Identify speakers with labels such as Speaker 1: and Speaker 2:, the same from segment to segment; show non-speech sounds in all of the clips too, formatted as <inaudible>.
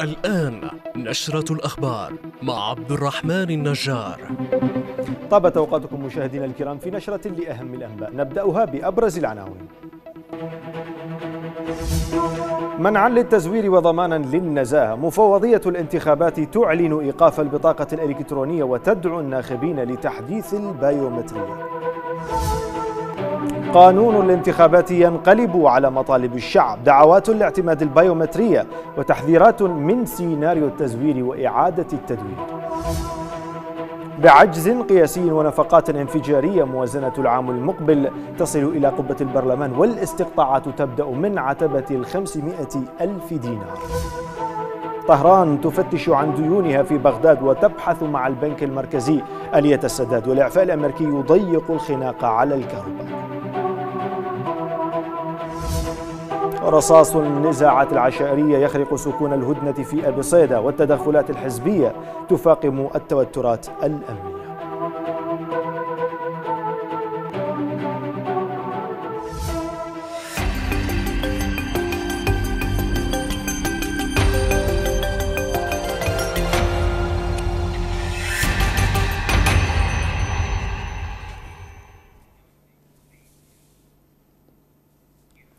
Speaker 1: الآن نشرة الأخبار
Speaker 2: مع عبد الرحمن النجار طابت أوقاتكم مشاهدينا الكرام في نشرة لأهم الأنباء نبدأها بأبرز العناوين منعا للتزوير وضمانا للنزاهة مفوضية الانتخابات تعلن إيقاف البطاقة الإلكترونية وتدعو الناخبين لتحديث البايومترية قانون الانتخابات ينقلب على مطالب الشعب دعوات الاعتماد البيومترية وتحذيرات من سيناريو التزوير وإعادة التدوير بعجز قياسي ونفقات انفجارية موازنة العام المقبل تصل إلى قبة البرلمان والاستقطاعات تبدأ من عتبة الخمسمائة ألف دينار طهران تفتش عن ديونها في بغداد وتبحث مع البنك المركزي آلية السداد والإعفاء الأمريكي يضيق الخناق على الكهرباء رصاص النزاعات العشائرية يخرق سكون الهدنة في أبي صيدا والتدخلات الحزبية تفاقم التوترات الأمنية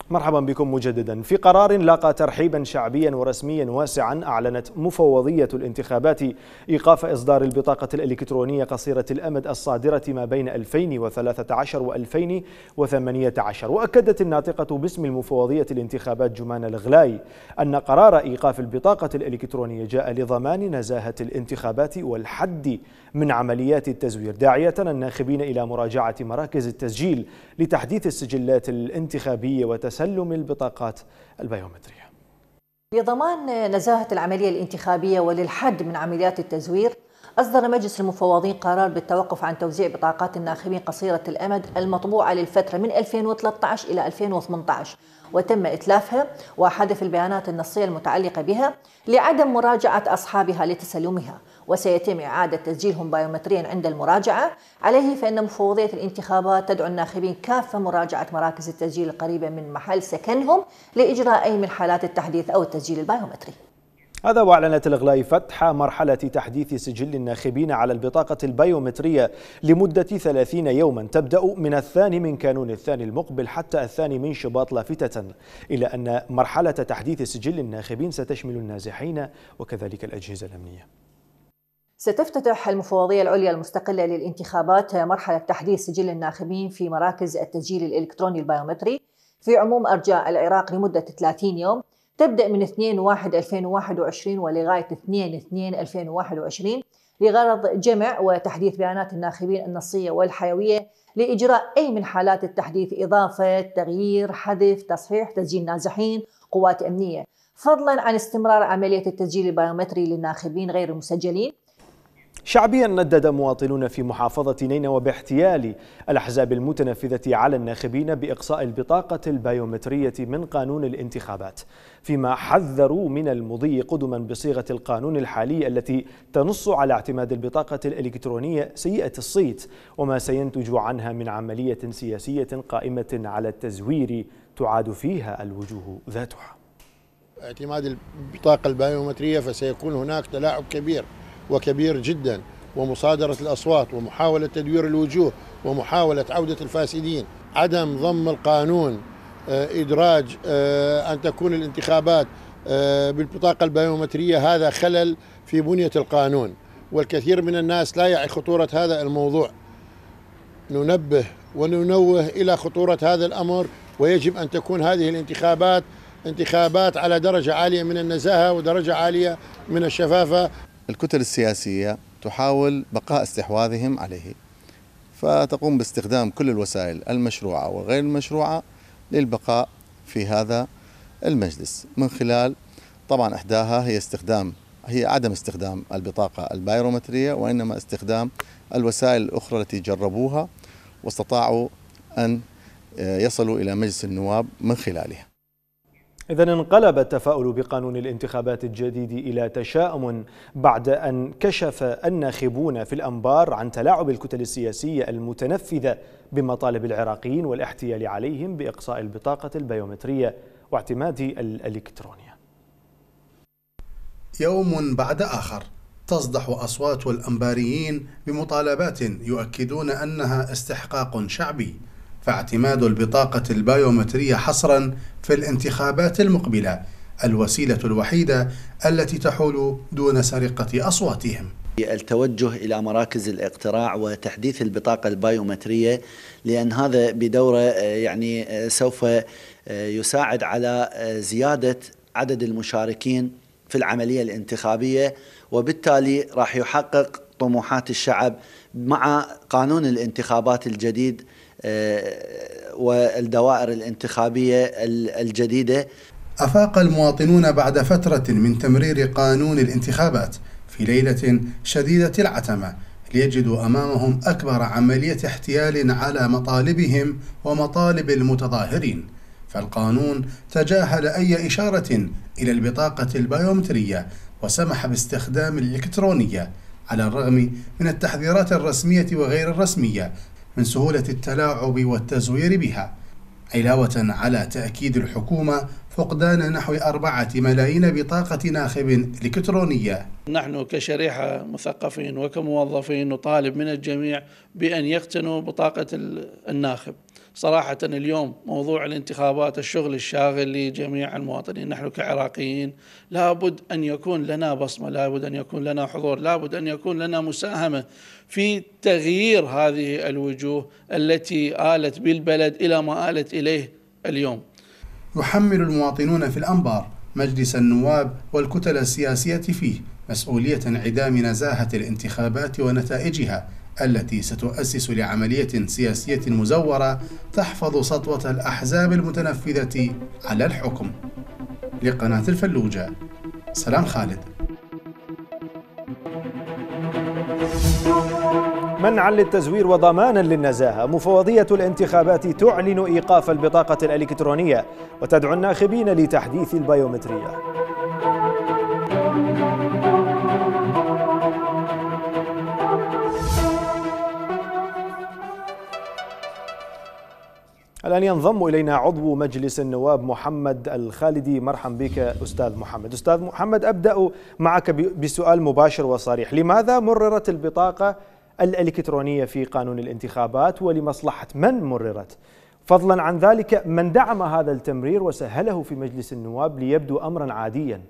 Speaker 2: مرحبا بكم مجددا في قرار لاقى ترحيبا شعبيا ورسميا واسعا أعلنت مفوضية الانتخابات إيقاف إصدار البطاقة الإلكترونية قصيرة الأمد الصادرة ما بين 2013 و 2018 وأكدت الناطقة باسم المفوضية الانتخابات جمان الغلاي أن قرار إيقاف البطاقة الإلكترونية جاء لضمان نزاهة الانتخابات والحد من عمليات التزوير داعية الناخبين إلى مراجعة مراكز التسجيل لتحديث السجلات الانتخابية وتس تسلم البطاقات البيومترية
Speaker 3: لضمان نزاهة العملية الانتخابية وللحد من عمليات التزوير أصدر مجلس المفوضين قرار بالتوقف عن توزيع بطاقات الناخبين قصيرة الأمد المطبوعة للفترة من 2013 إلى 2018 وتم إتلافها وحذف البيانات النصية المتعلقة بها لعدم مراجعة أصحابها لتسلمها وسيتم إعادة تسجيلهم بايومتريا عند المراجعة عليه فإن مفوضية الانتخابات تدعو الناخبين كافة مراجعة مراكز التسجيل القريبة من محل سكنهم لإجراء أي من حالات التحديث أو التسجيل البايومتري
Speaker 2: هذا وأعلنت الإغلاي فتح مرحلة تحديث سجل الناخبين على البطاقة البيومترية لمدة 30 يوما تبدأ من الثاني من كانون الثاني المقبل حتى الثاني من شباط لافتة إلى أن مرحلة تحديث سجل الناخبين ستشمل النازحين وكذلك الأجهزة الأمنية
Speaker 3: ستفتتح المفوضية العليا المستقلة للانتخابات مرحلة تحديث سجل الناخبين في مراكز التسجيل الإلكتروني البيومتري في عموم أرجاء العراق لمدة 30 يوم تبدأ من 2/1/2021 ولغاية 2/2/2021 لغرض جمع وتحديث بيانات الناخبين النصية والحيوية لإجراء أي من حالات التحديث إضافة، تغيير، حذف، تصحيح، تسجيل نازحين، قوات أمنية فضلا عن استمرار عملية التسجيل البيومتري للناخبين غير المسجلين
Speaker 2: شعبيا ندد مواطنون في محافظة نينوى باحتيال الأحزاب المتنفذة على الناخبين بإقصاء البطاقة البيومترية من قانون الانتخابات فيما حذروا من المضي قدما بصيغة القانون الحالي التي تنص على اعتماد البطاقة الإلكترونية سيئة الصيت وما سينتج عنها من عملية سياسية قائمة على التزوير تعاد فيها الوجوه ذاتها
Speaker 4: اعتماد البطاقة البيومترية فسيكون هناك تلاعب كبير وكبير جدا ومصادرة الأصوات ومحاولة تدوير الوجوه ومحاولة عودة الفاسدين عدم ضم القانون آه، إدراج آه، أن تكون الانتخابات آه، بالبطاقة البيومترية هذا خلل في بنية القانون والكثير من الناس لا يعي خطورة هذا الموضوع ننبه وننوه إلى خطورة هذا الأمر ويجب أن تكون هذه الانتخابات انتخابات على درجة عالية من النزاهة ودرجة عالية من الشفافة الكتل
Speaker 5: السياسية تحاول بقاء استحواذهم عليه فتقوم باستخدام كل الوسائل المشروعة وغير المشروعة للبقاء في هذا المجلس من خلال طبعا إحداها هي استخدام هي عدم استخدام البطاقة البايرومترية وإنما استخدام الوسائل الأخرى التي جربوها واستطاعوا أن آه، يصلوا إلى مجلس النواب من خلالها
Speaker 2: إذا انقلب التفاؤل بقانون الانتخابات الجديد إلى تشاؤم بعد أن كشف الناخبون في الأنبار عن تلاعب الكتل السياسية المتنفذة بمطالب العراقيين والاحتيال عليهم بإقصاء البطاقة البيومترية واعتماد الإلكترونية
Speaker 5: يوم بعد آخر تصدح أصوات الأنباريين بمطالبات يؤكدون أنها استحقاق شعبي فاعتماد البطاقة البايومترية حصرا في الانتخابات المقبلة الوسيلة الوحيدة التي تحول دون سرقة أصواتهم
Speaker 6: التوجه إلى مراكز الاقتراع وتحديث البطاقة البايومترية لأن هذا بدوره آه، يعني آه، سوف آه، يساعد على زيادة عدد المشاركين في العملية الانتخابية وبالتالي راح يحقق طموحات الشعب مع قانون الانتخابات الجديد آه، والدوائر الانتخابية الجديدة
Speaker 5: أفاق المواطنون بعد فترة من تمرير قانون الانتخابات في ليلة شديدة العتمة ليجدوا أمامهم أكبر عملية احتيال على مطالبهم ومطالب المتظاهرين فالقانون تجاهل أي إشارة إلى البطاقة البيومترية وسمح باستخدام الإلكترونية على الرغم من التحذيرات الرسمية وغير الرسمية من سهولة التلاعب والتزوير بها علاوة على تأكيد الحكومة فقدان نحو أربعة ملايين بطاقة ناخب إلكترونية
Speaker 7: نحن كشريحة مثقفين وكموظفين نطالب من الجميع بأن يقتنوا بطاقة الناخب صراحة اليوم موضوع الانتخابات الشغل الشاغل لجميع المواطنين نحن كعراقيين لابد أن يكون لنا بصمة لابد أن يكون لنا حضور لابد أن يكون لنا مساهمة في تغيير هذه الوجوه التي آلت بالبلد إلى ما آلت إليه اليوم
Speaker 5: يحمل المواطنون في الأنبار مجلس النواب والكتل السياسية فيه مسؤولية انعدام نزاهة الانتخابات ونتائجها التي ستؤسس لعملية سياسية مزورة تحفظ سطوة الأحزاب المتنفذة على الحكم. لقناة الفلوجة سلام خالد.
Speaker 2: منعا للتزوير وضمانا للنزاهه مفوضيه الانتخابات تعلن ايقاف البطاقه الالكترونيه وتدعو الناخبين لتحديث البيومتريه الآن ينضم إلينا عضو مجلس النواب محمد الخالدي مرحبا بك أستاذ محمد أستاذ محمد أبدأ معك بسؤال مباشر وصريح لماذا مررت البطاقة الإلكترونية في قانون الانتخابات ولمصلحة من مررت فضلا عن ذلك من دعم هذا التمرير وسهله في مجلس النواب ليبدو أمرا عاديا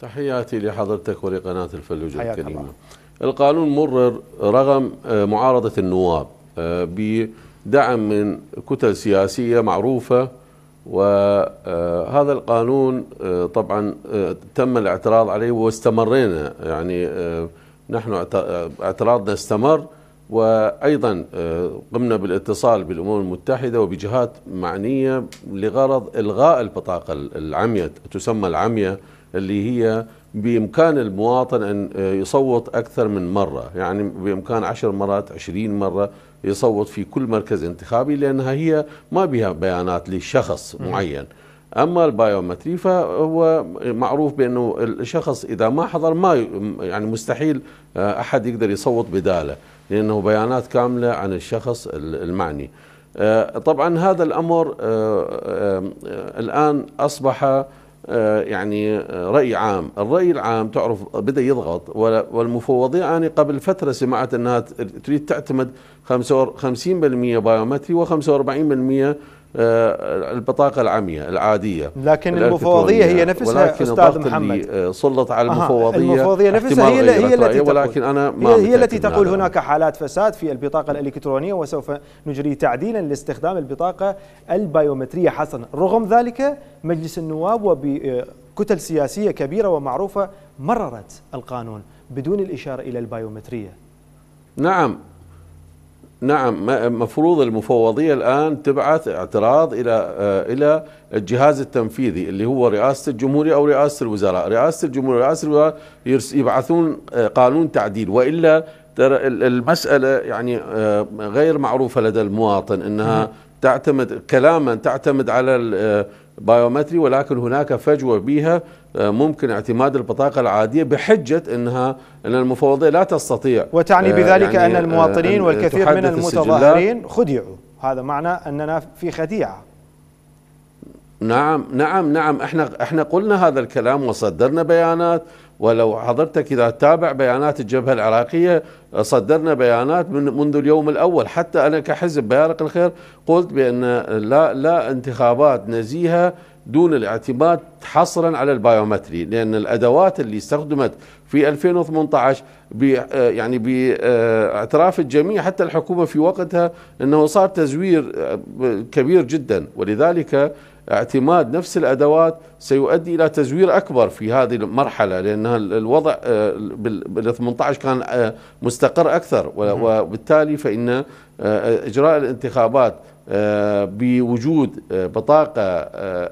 Speaker 7: تحياتي لحضرتك ولقناة الفلوجة الكريمة الله. القانون مرر رغم آه، معارضة النواب آه، بدعم من كتل سياسية معروفة وهذا آه، القانون طبعا تم الاعتراض عليه واستمرينا يعني نحن اعتراضنا استمر وأيضا قمنا بالاتصال بالأمم المتحدة وبجهات معنية لغرض إلغاء البطاقة العمية تسمى العمية اللي هي بإمكان المواطن أن آه، يصوت أكثر من مرة يعني بإمكان عشر مرات عشرين مرة يصوت في كل مركز انتخابي لأنها هي ما بها بيانات لشخص معين أما البايومتري فهو معروف بأنه الشخص إذا ما حضر ما يعني مستحيل آه، أحد يقدر يصوت بداله لأنه بيانات كاملة عن الشخص المعني آه، طبعا هذا الأمر الآن أصبح آه، يعني آه، رأي عام الرأي العام تعرف بدأ يضغط والمفوضية أنا يعني قبل فترة سمعت أنها تريد تعتمد 50% بايومتري و45% آه، البطاقه العمياء العاديه لكن المفوضيه هي نفسها ولكن استاذ محمد اللي سلط على المفوضيه المفوضيه نفسها هي هي التي تقول ولكن انا ما هي التي تقول
Speaker 2: هناك حالات فساد في البطاقه الالكترونيه وسوف نجري تعديلا لاستخدام البطاقه البيومتريه حسنا رغم ذلك مجلس النواب وبكتل سياسيه كبيره ومعروفه مررت القانون بدون الاشاره الى البيومتريه
Speaker 7: نعم نعم مفروض المفوضية الآن تبعث اعتراض إلى آه، إلى الجهاز التنفيذي اللي هو رئاسة الجمهورية أو رئاسة الوزراء رئاسة الجمهورية رئاسة الوزراء يبعثون آه، قانون تعديل وإلا ترى المسألة يعني آه، غير معروفة لدى المواطن أنها تعتمد كلاما تعتمد على بايومتري ولكن هناك فجوة بها آه، ممكن اعتماد البطاقة العادية بحجة أنها أن المفوضية لا تستطيع وتعني آه، بذلك يعني أن المواطنين آه، أن والكثير من المتظاهرين
Speaker 2: خدعوا هذا معنى أننا في خديعة
Speaker 7: نعم نعم نعم احنا احنا قلنا هذا الكلام وصدرنا بيانات ولو حضرتك إذا تتابع بيانات الجبهة العراقية صدرنا بيانات من منذ اليوم الأول حتى أنا كحزب بيارق الخير قلت بأن لا, لا انتخابات نزيهة دون الاعتماد حصرا على البايومتري لأن الأدوات اللي استخدمت في 2018 بي يعني باعتراف الجميع حتى الحكومة في وقتها أنه صار تزوير كبير جدا ولذلك اعتماد نفس الادوات سيؤدي الى تزوير اكبر في هذه المرحله لان الوضع آه، بال 18 كان آه، مستقر اكثر وبالتالي فان آه، اجراء الانتخابات بوجود بطاقه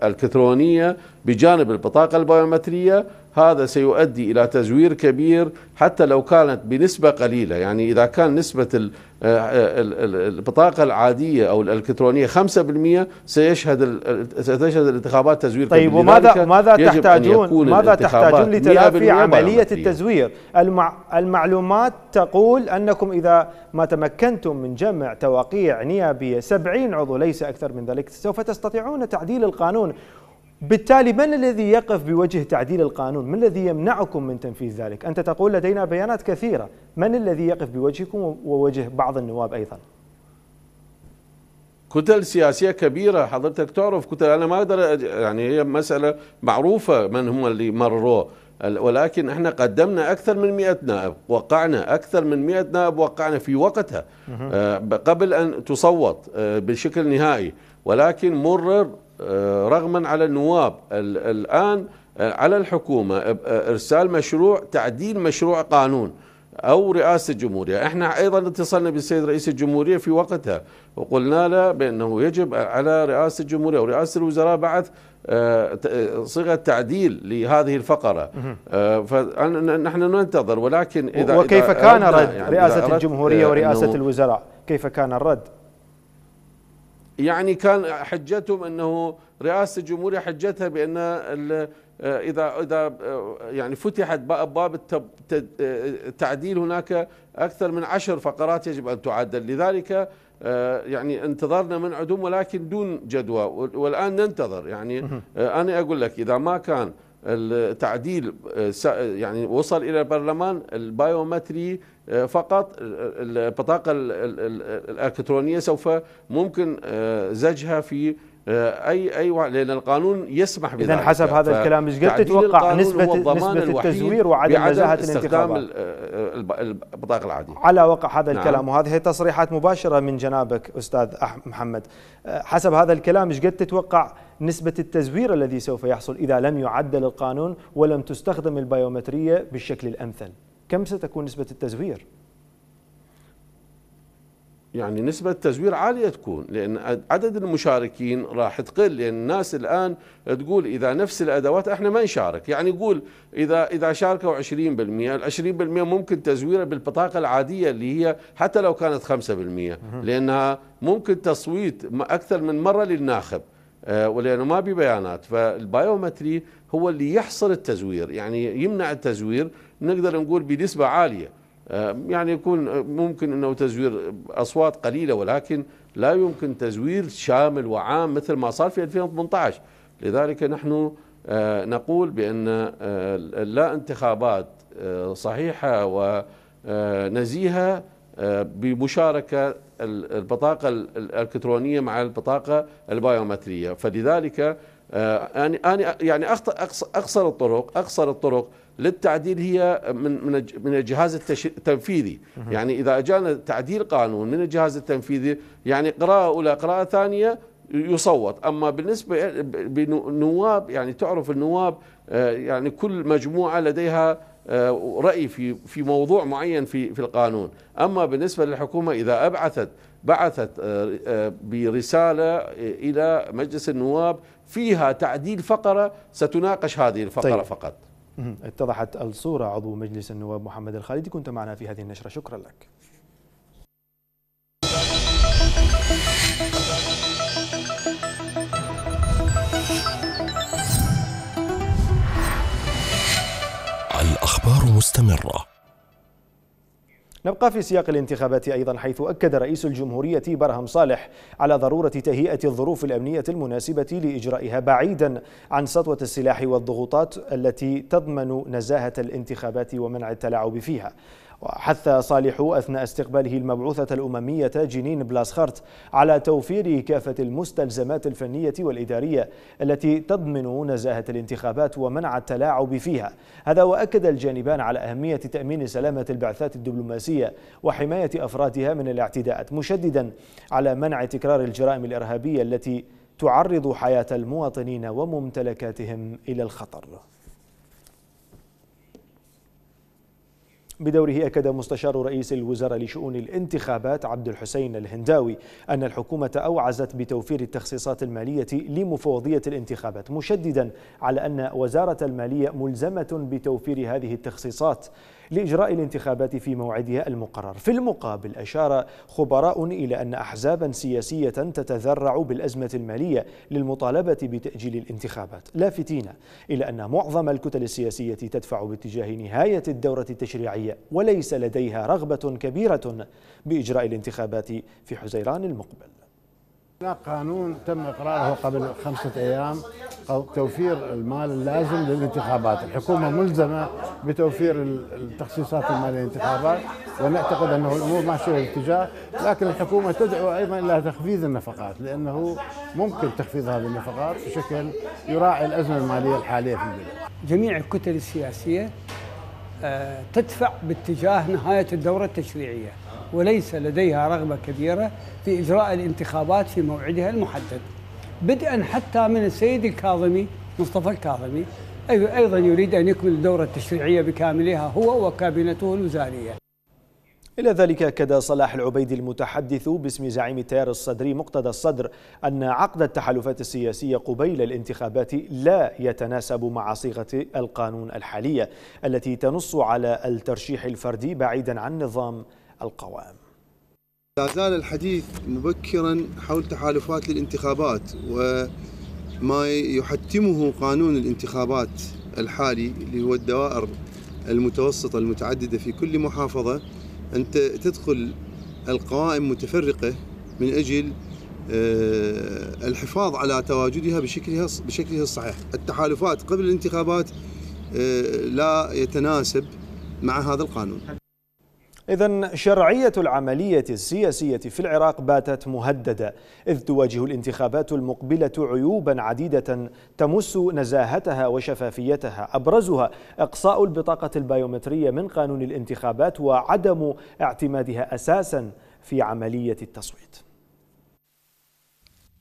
Speaker 7: الكترونيه بجانب البطاقه البيومتريه هذا سيؤدي الى تزوير كبير حتى لو كانت بنسبه قليله يعني اذا كان نسبه آه، آه، البطاقة العادية أو الإلكترونية 5% سيشهد ستشهد الانتخابات تزوير طيب وماذا ماذا تحتاجون ماذا تحتاجون لتلافي عملية
Speaker 2: التزوير المع المعلومات تقول أنكم إذا ما تمكنتم من جمع تواقيع نيابية 70 عضو ليس أكثر من ذلك سوف تستطيعون تعديل القانون بالتالي من الذي يقف بوجه تعديل القانون؟ من الذي يمنعكم من تنفيذ ذلك؟ أنت تقول لدينا بيانات كثيرة، من الذي يقف بوجهكم ووجه بعض النواب أيضا؟
Speaker 7: كتل سياسيه كبيره حضرتك تعرف كتل انا ما اقدر يعني هي مساله معروفه من هم اللي مروا ولكن احنا قدمنا اكثر من 100 نائب وقعنا اكثر من 100 نائب وقعنا في وقتها آه، قبل ان تصوت آه، بشكل نهائي ولكن مرر آه، رغما على النواب الآن آه، على الحكومة آه، إرسال مشروع تعديل مشروع قانون أو رئاسة الجمهورية احنا أيضا اتصلنا بالسيد رئيس الجمهورية في وقتها وقلنا له بأنه يجب على رئاسة الجمهورية ورئاسة الوزراء بعث صيغة تعديل لهذه الفقرة فنحن ننتظر ولكن إذا وكيف إذا كان رد يعني رئاسة الجمهورية ورئاسة
Speaker 2: الوزراء كيف كان الرد
Speaker 7: يعني كان حجتهم انه رئاسه الجمهوريه حجتها بان اذا اذا يعني فتحت ابواب التعديل هناك اكثر من عشر فقرات يجب ان تعدل لذلك آه، يعني انتظرنا من عدوم ولكن دون جدوى والان ننتظر يعني آه، انا اقول لك اذا ما كان التعديل آه، يعني وصل الى البرلمان البايومتري آه، فقط البطاقة الإلكترونية سوف ممكن آه، زجها في آه، اي اي لان القانون يسمح بذلك اذا حسب هذا الكلام ايش قد تتوقع نسبه نسبه التزوير وعدم نزاهه الانتخابات البطاقه العاديه على وقع هذا نعم. الكلام
Speaker 2: وهذه تصريحات مباشره من جنابك استاذ محمد حسب هذا الكلام ايش قد تتوقع نسبه التزوير الذي سوف يحصل اذا لم يعدل القانون ولم تستخدم البيومتريه بالشكل الامثل كم ستكون نسبة التزوير؟
Speaker 7: يعني نسبة التزوير عالية تكون لأن عدد المشاركين راح تقل لأن الناس الآن تقول إذا نفس الأدوات إحنا ما نشارك يعني يقول إذا إذا شاركوا 20% ال 20% ممكن تزويره بالبطاقة العادية اللي هي حتى لو كانت 5% لأنها ممكن تصويت أكثر من مرة للناخب آه، ولانه ما بي بيانات فالبايومتري هو اللي يحصر التزوير يعني يمنع التزوير نقدر نقول بنسبه عاليه آه، يعني يكون ممكن انه تزوير اصوات قليله ولكن لا يمكن تزوير شامل وعام مثل ما صار في 2018 لذلك نحن آه، نقول بان لا انتخابات صحيحه ونزيهه بمشاركه البطاقة الإلكترونية مع البطاقة البيومترية فلذلك آه، يعني أنا يعني أقصر الطرق أقصر الطرق للتعديل هي من من من الجهاز التنفيذي يعني إذا أجانا تعديل قانون من الجهاز التنفيذي يعني قراءة أولى قراءة ثانية يصوت اما بالنسبه بنواب يعني تعرف النواب آه، يعني كل مجموعه لديها آه، رأي في في موضوع معين في في القانون أما بالنسبة للحكومة إذا أبعثت بعثت آه، آه، برسالة إلى مجلس النواب فيها تعديل فقرة ستناقش هذه الفقرة طيب. فقط
Speaker 2: اتضحت الصورة عضو مجلس النواب محمد الخالدي كنت معنا في هذه النشرة شكرا لك مستمرة نبقى في سياق الانتخابات أيضا حيث أكد رئيس الجمهورية برهم صالح على ضرورة تهيئة الظروف الأمنية المناسبة لإجرائها بعيدا عن سطوة السلاح والضغوطات التي تضمن نزاهة الانتخابات ومنع التلاعب فيها وحث صالح أثناء استقباله المبعوثة الأممية جنين بلاسخرت على توفير كافة المستلزمات الفنية والإدارية التي تضمن نزاهة الانتخابات ومنع التلاعب فيها هذا وأكد الجانبان على أهمية تأمين سلامة البعثات الدبلوماسية وحماية أفرادها من الاعتداءات مشددا على منع تكرار الجرائم الإرهابية التي تعرض حياة المواطنين وممتلكاتهم إلى الخطر بدوره أكد مستشار رئيس الوزراء لشؤون الانتخابات عبد الحسين الهنداوي أن الحكومة أوعزت بتوفير التخصيصات المالية لمفوضية الانتخابات مشددا على أن وزارة المالية ملزمة بتوفير هذه التخصيصات لإجراء الانتخابات في موعدها المقرر في المقابل أشار خبراء إلى أن أحزابا سياسية تتذرع بالأزمة المالية للمطالبة بتأجيل الانتخابات لافتين إلى أن معظم الكتل السياسية تدفع باتجاه نهاية الدورة التشريعية وليس لديها رغبة كبيرة بإجراء الانتخابات في حزيران المقبل
Speaker 5: هناك قانون تم اقراره قبل خمسه ايام توفير المال اللازم للانتخابات، الحكومه ملزمه بتوفير التخصيصات الماليه للانتخابات ونعتقد انه الامور ماشيه الاتجاه لكن الحكومه تدعو ايضا الى تخفيض النفقات لانه ممكن تخفيض هذه
Speaker 6: النفقات بشكل يراعي الازمه الماليه الحاليه في البلاد. جميع الكتل السياسيه آه، تدفع باتجاه نهايه الدوره التشريعيه. وليس لديها رغبة كبيرة في إجراء الانتخابات في موعدها المحدد بدءا حتى من السيد الكاظمي مصطفى الكاظمي أيضا يريد أن يكمل الدورة التشريعية بكاملها هو وكابينته الوزارية
Speaker 2: إلى ذلك أكد صلاح العبيدي المتحدث باسم زعيم التيار الصدري مقتدى الصدر أن عقد التحالفات السياسية قبيل الانتخابات لا يتناسب مع صيغة القانون الحالية التي تنص على الترشيح الفردي بعيدا عن نظام القوائم
Speaker 8: لا زال الحديث مبكرا حول تحالفات للانتخابات وما يحتمه قانون الانتخابات الحالي اللي هو الدوائر المتوسطة المتعددة في كل محافظة أن تدخل القوائم متفرقة من أجل آه، الحفاظ على تواجدها بشكلها بشكلها الصحيح، التحالفات قبل الانتخابات آه، لا يتناسب مع هذا القانون.
Speaker 2: إذا شرعية العملية السياسية في العراق باتت مهددة إذ تواجه الانتخابات المقبلة عيوبا عديدة تمس نزاهتها وشفافيتها أبرزها إقصاء البطاقة البيومترية من قانون الانتخابات وعدم اعتمادها أساسا في عملية التصويت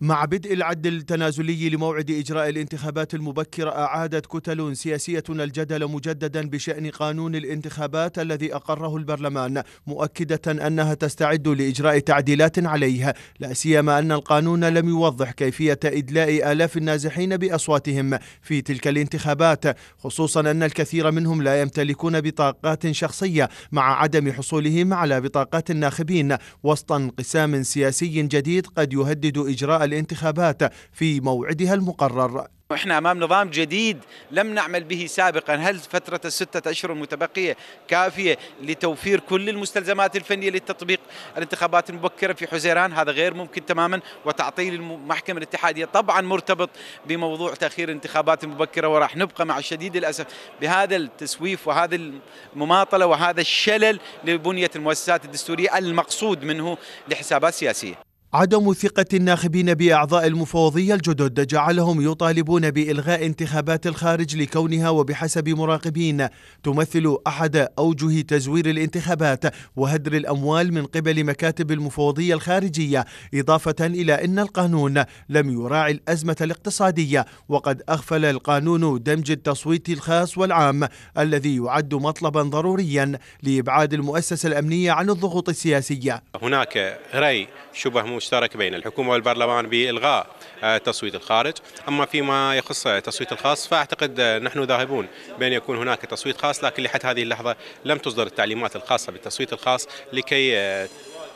Speaker 8: مع بدء العد التنازلي لموعد إجراء الانتخابات المبكرة أعادت كتل سياسية الجدل مجددا بشأن قانون الانتخابات الذي أقره البرلمان مؤكدة أنها تستعد لإجراء تعديلات عليه لا سيما أن القانون لم يوضح كيفية إدلاء آلاف النازحين بأصواتهم في تلك الانتخابات خصوصا أن الكثير منهم لا يمتلكون بطاقات شخصية مع عدم حصولهم على بطاقات الناخبين وسط انقسام سياسي جديد قد يهدد إجراء الانتخابات في موعدها المقرر احنا امام نظام جديد لم نعمل به سابقا هل فتره السته اشهر المتبقيه كافيه لتوفير كل المستلزمات الفنيه لتطبيق الانتخابات المبكره في حزيران هذا غير ممكن تماما وتعطيل المحكمه الاتحاديه طبعا مرتبط بموضوع تاخير الانتخابات المبكره وراح نبقى مع الشديد للاسف بهذا التسويف وهذا المماطله وهذا الشلل لبنيه المؤسسات الدستوريه المقصود منه لحسابات سياسيه عدم ثقة الناخبين بأعضاء المفوضية الجدد جعلهم يطالبون بإلغاء انتخابات الخارج لكونها وبحسب مراقبين تمثل أحد أوجه تزوير الانتخابات وهدر الأموال من قبل مكاتب المفوضية الخارجية إضافة إلى أن القانون لم يراعي الأزمة الاقتصادية وقد أغفل القانون دمج التصويت الخاص والعام الذي يعد مطلبا ضروريا لإبعاد المؤسسة الأمنية عن الضغوط السياسية
Speaker 9: هناك رأي شبه مشترك بين الحكومة والبرلمان بإلغاء آه، تصويت الخارج أما فيما يخص التصويت الخاص فأعتقد نحن ذاهبون بأن يكون هناك تصويت خاص لكن لحد هذه اللحظة لم تصدر التعليمات الخاصة بالتصويت الخاص لكي آه،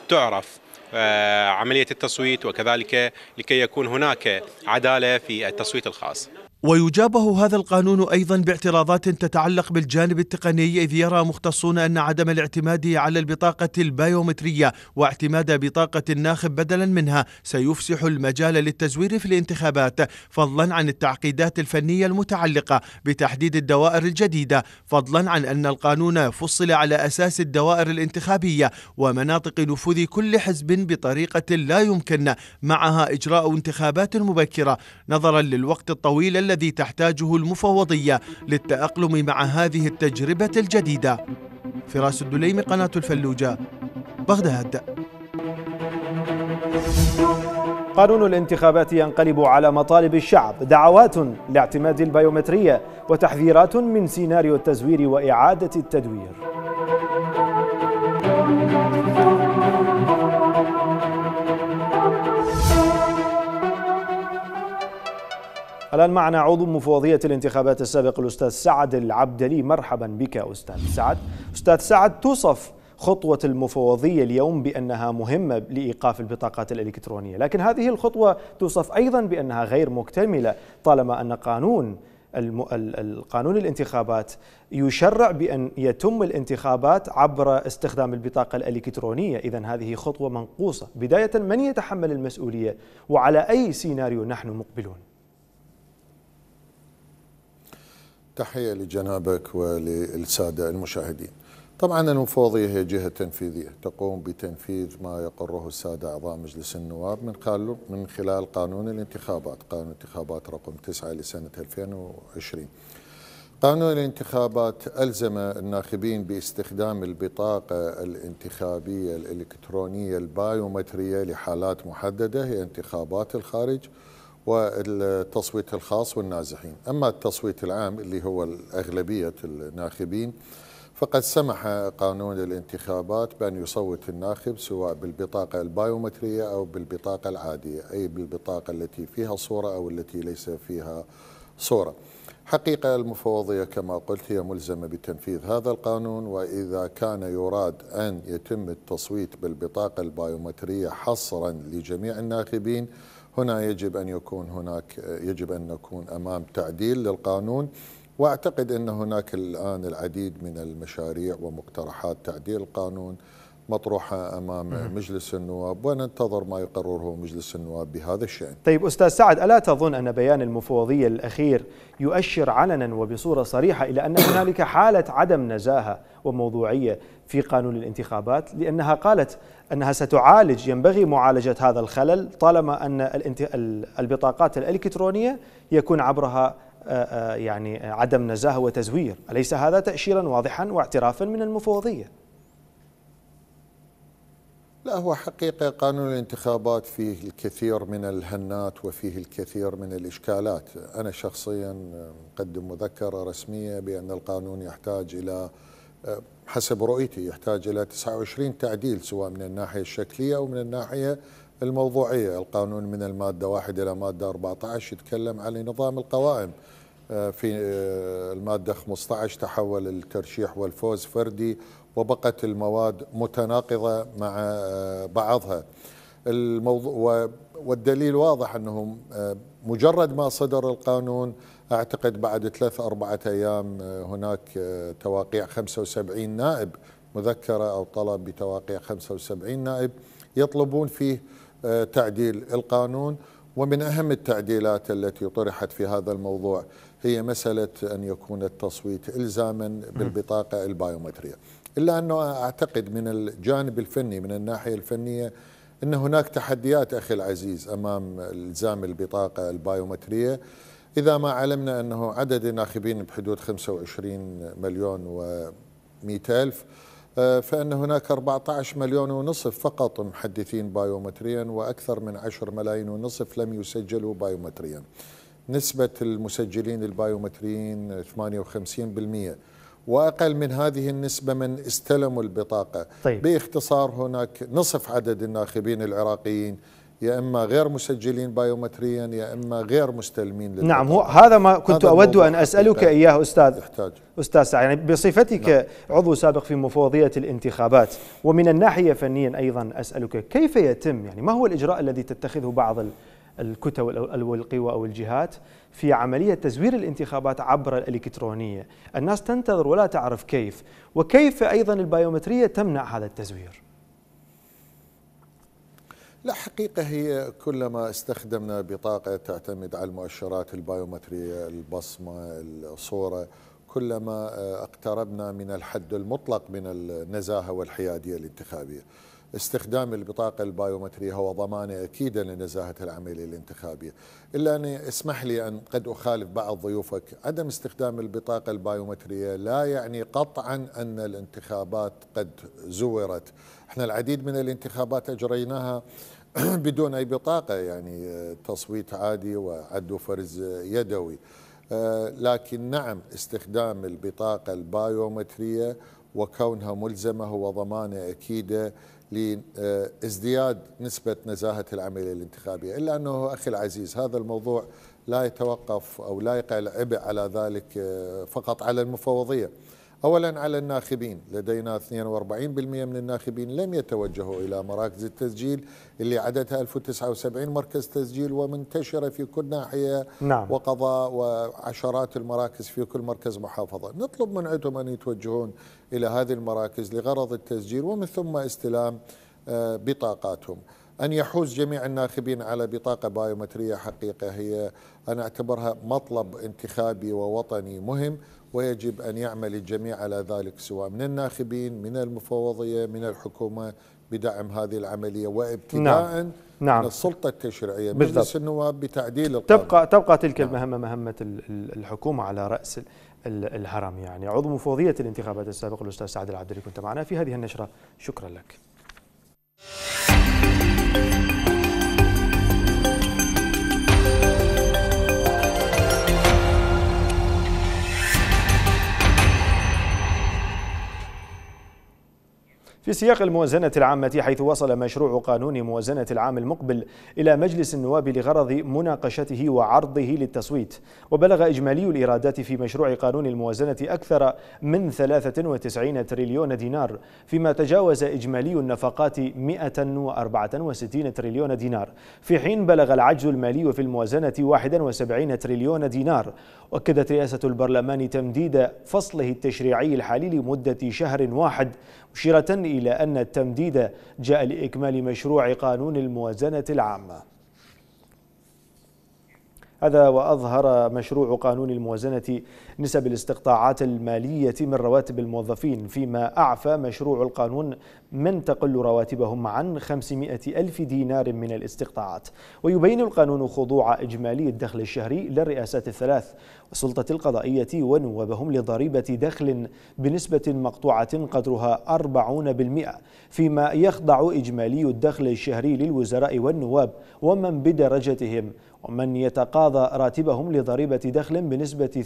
Speaker 9: تعرف آه، عملية التصويت وكذلك لكي يكون هناك عدالة في التصويت الخاص
Speaker 8: ويجابه هذا القانون ايضا باعتراضات تتعلق بالجانب التقني اذ يرى مختصون ان عدم الاعتماد على البطاقه البيومتريه واعتماد بطاقه الناخب بدلا منها سيفسح المجال للتزوير في الانتخابات فضلا عن التعقيدات الفنيه المتعلقه بتحديد الدوائر الجديده فضلا عن ان القانون فصل على اساس الدوائر الانتخابيه ومناطق نفوذ كل حزب بطريقه لا يمكن معها اجراء انتخابات مبكره نظرا للوقت الطويل الذي الذي تحتاجه المفوضية للتأقلم مع هذه التجربة الجديدة فراس الدليم قناة الفلوجة بغداد
Speaker 2: قانون الانتخابات ينقلب على مطالب الشعب دعوات لاعتماد البيومترية وتحذيرات من سيناريو التزوير وإعادة التدوير الآن معنا عضو مفوضية الانتخابات السابق الأستاذ سعد العبدلي مرحبا بك أستاذ سعد أستاذ سعد توصف خطوة المفوضية اليوم بأنها مهمة لإيقاف البطاقات الإلكترونية لكن هذه الخطوة توصف أيضا بأنها غير مكتملة طالما أن قانون القانون الانتخابات يشرع بأن يتم الانتخابات عبر استخدام البطاقة الإلكترونية إذا هذه خطوة منقوصة بداية من يتحمل المسؤولية وعلى أي سيناريو نحن مقبلون
Speaker 4: تحية لجنابك وللسادة المشاهدين طبعا المفوضية هي جهة تنفيذية تقوم بتنفيذ ما يقره السادة أعضاء مجلس النواب من من خلال قانون الانتخابات قانون الانتخابات رقم 9 لسنة 2020 قانون الانتخابات ألزم الناخبين باستخدام البطاقة الانتخابية الإلكترونية البايومترية لحالات محددة هي انتخابات الخارج والتصويت الخاص والنازحين أما التصويت العام اللي هو أغلبية الناخبين فقد سمح قانون الانتخابات بأن يصوت الناخب سواء بالبطاقة البايومترية أو بالبطاقة العادية أي بالبطاقة التي فيها صورة أو التي ليس فيها صورة حقيقة المفوضية كما قلت هي ملزمة بتنفيذ هذا القانون وإذا كان يراد أن يتم التصويت بالبطاقة البايومترية حصرا لجميع الناخبين هنا يجب أن يكون هناك يجب أن نكون أمام تعديل للقانون وأعتقد أن هناك الآن العديد من المشاريع ومقترحات تعديل القانون مطروحة أمام مجلس النواب وننتظر ما يقرره مجلس النواب بهذا الشأن
Speaker 2: طيب أستاذ سعد ألا تظن أن بيان المفوضية الأخير يؤشر علنا وبصورة صريحة إلى أن هنالك حالة عدم نزاهة وموضوعية في قانون الانتخابات لأنها قالت أنها ستعالج ينبغي معالجة هذا الخلل طالما أن البطاقات الإلكترونية يكون عبرها يعني عدم نزاهة وتزوير أليس هذا تأشيرا واضحا واعترافا
Speaker 4: من المفوضية لا هو حقيقة قانون الانتخابات فيه الكثير من الهنات وفيه الكثير من الإشكالات أنا شخصيا أقدم مذكرة رسمية بأن القانون يحتاج إلى حسب رؤيتي يحتاج إلى 29 تعديل سواء من الناحية الشكلية أو من الناحية الموضوعية القانون من المادة 1 إلى مادة 14 يتكلم عن نظام القوائم آه، في آه، المادة 15 تحول الترشيح والفوز فردي وبقت المواد متناقضة مع آه، بعضها الموضوع والدليل واضح أنهم مجرد ما صدر القانون أعتقد بعد ثلاث أربعة أيام آه، هناك آه، تواقيع 75 نائب مذكرة أو طلب بتواقيع 75 نائب يطلبون فيه آه، تعديل القانون ومن أهم التعديلات التي طرحت في هذا الموضوع هي مسألة أن يكون التصويت إلزاما بالبطاقة البايومترية إلا أنه أعتقد من الجانب الفني من الناحية الفنية أن هناك تحديات أخي العزيز أمام إلزام البطاقة البايومترية إذا ما علمنا أنه عدد الناخبين بحدود 25 مليون و ألف آه، فأن هناك 14 مليون ونصف فقط محدثين بايومتريا وأكثر من 10 ملايين ونصف لم يسجلوا بايومتريا نسبة المسجلين البايومتريين 58% وأقل من هذه النسبة من استلموا البطاقة طيب. باختصار هناك نصف عدد الناخبين العراقيين يا اما غير مسجلين بايومتريا يا اما غير مستلمين للبطاقة. نعم هو هذا ما كنت هذا اود ان اسالك يحتاج.
Speaker 2: اياه استاذ يحتاج. استاذ سعد يعني بصفتك نعم. عضو سابق في مفوضيه الانتخابات ومن الناحيه فنيا ايضا اسالك كيف يتم يعني ما هو الاجراء الذي تتخذه بعض الكتل والقوى او الجهات في عمليه تزوير الانتخابات عبر الالكترونيه الناس تنتظر ولا تعرف كيف وكيف ايضا البايومتريه تمنع هذا التزوير
Speaker 4: لا حقيقة هي كلما استخدمنا بطاقة تعتمد على المؤشرات البايومترية البصمة الصورة كلما آه، اقتربنا من الحد المطلق من النزاهة والحيادية الانتخابية استخدام البطاقة البايومترية هو ضمانة أكيدة لنزاهة العملية الانتخابية إلا أن اسمح لي أن قد أخالف بعض ضيوفك عدم استخدام البطاقة البايومترية لا يعني قطعا أن الانتخابات قد زورت احنا العديد من الانتخابات أجريناها <clears throat> بدون أي بطاقة يعني آه، تصويت عادي وعد فرز يدوي آه، لكن نعم استخدام البطاقة البايومترية وكونها ملزمة هو ضمانة أكيدة لازدياد نسبة نزاهة العملية الانتخابية إلا أنه أخي العزيز هذا الموضوع لا يتوقف أو لا يقع العبء على ذلك آه، فقط على المفوضية أولا على الناخبين لدينا 42% من الناخبين لم يتوجهوا إلى مراكز التسجيل اللي عددها 1079 مركز تسجيل ومنتشرة في كل ناحية نعم. وقضاء وعشرات المراكز في كل مركز محافظة نطلب من عندهم أن يتوجهون إلى هذه المراكز لغرض التسجيل ومن ثم استلام آه، بطاقاتهم أن يحوز جميع الناخبين على بطاقة بايومترية حقيقة هي أنا أعتبرها مطلب انتخابي ووطني مهم ويجب أن يعمل الجميع على ذلك سواء من الناخبين من المفوضية من الحكومة بدعم هذه العملية وابتداء نعم. نعم. من السلطة التشريعية مجلس النواب بتعديل القانون تبقى تبقى
Speaker 2: تلك نعم. المهمة مهمة الحكومة على رأس الهرم يعني عضو مفوضية الانتخابات السابقة الأستاذ سعد العبدلي كنت معنا في هذه النشرة شكرا لك في سياق الموازنة العامة حيث وصل مشروع قانون موازنة العام المقبل إلى مجلس النواب لغرض مناقشته وعرضه للتصويت وبلغ إجمالي الإيرادات في مشروع قانون الموازنة أكثر من 93 تريليون دينار فيما تجاوز إجمالي النفقات 164 تريليون دينار في حين بلغ العجز المالي في الموازنة 71 تريليون دينار وأكدت رئاسة البرلمان تمديد فصله التشريعي الحالي لمدة شهر واحد مشيرة إلى أن التمديد جاء لإكمال مشروع قانون الموازنة العامة هذا وأظهر مشروع قانون الموازنة نسب الاستقطاعات المالية من رواتب الموظفين فيما أعفى مشروع القانون من تقل رواتبهم عن 500 ألف دينار من الاستقطاعات ويبين القانون خضوع إجمالي الدخل الشهري للرئاسات الثلاث والسلطة القضائية ونوابهم لضريبة دخل بنسبة مقطوعة قدرها 40% فيما يخضع إجمالي الدخل الشهري للوزراء والنواب ومن بدرجتهم ومن يتقاضى راتبهم لضريبة دخل بنسبة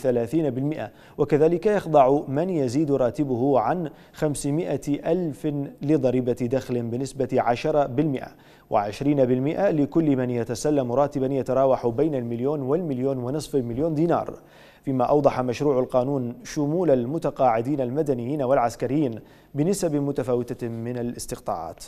Speaker 2: 30% وكذلك يخضع من يزيد راتبه عن 500 ألف لضريبة دخل بنسبة 10% و20% لكل من يتسلم راتبا يتراوح بين المليون والمليون ونصف المليون دينار فيما أوضح مشروع القانون شمول المتقاعدين المدنيين والعسكريين بنسب متفاوتة من الاستقطاعات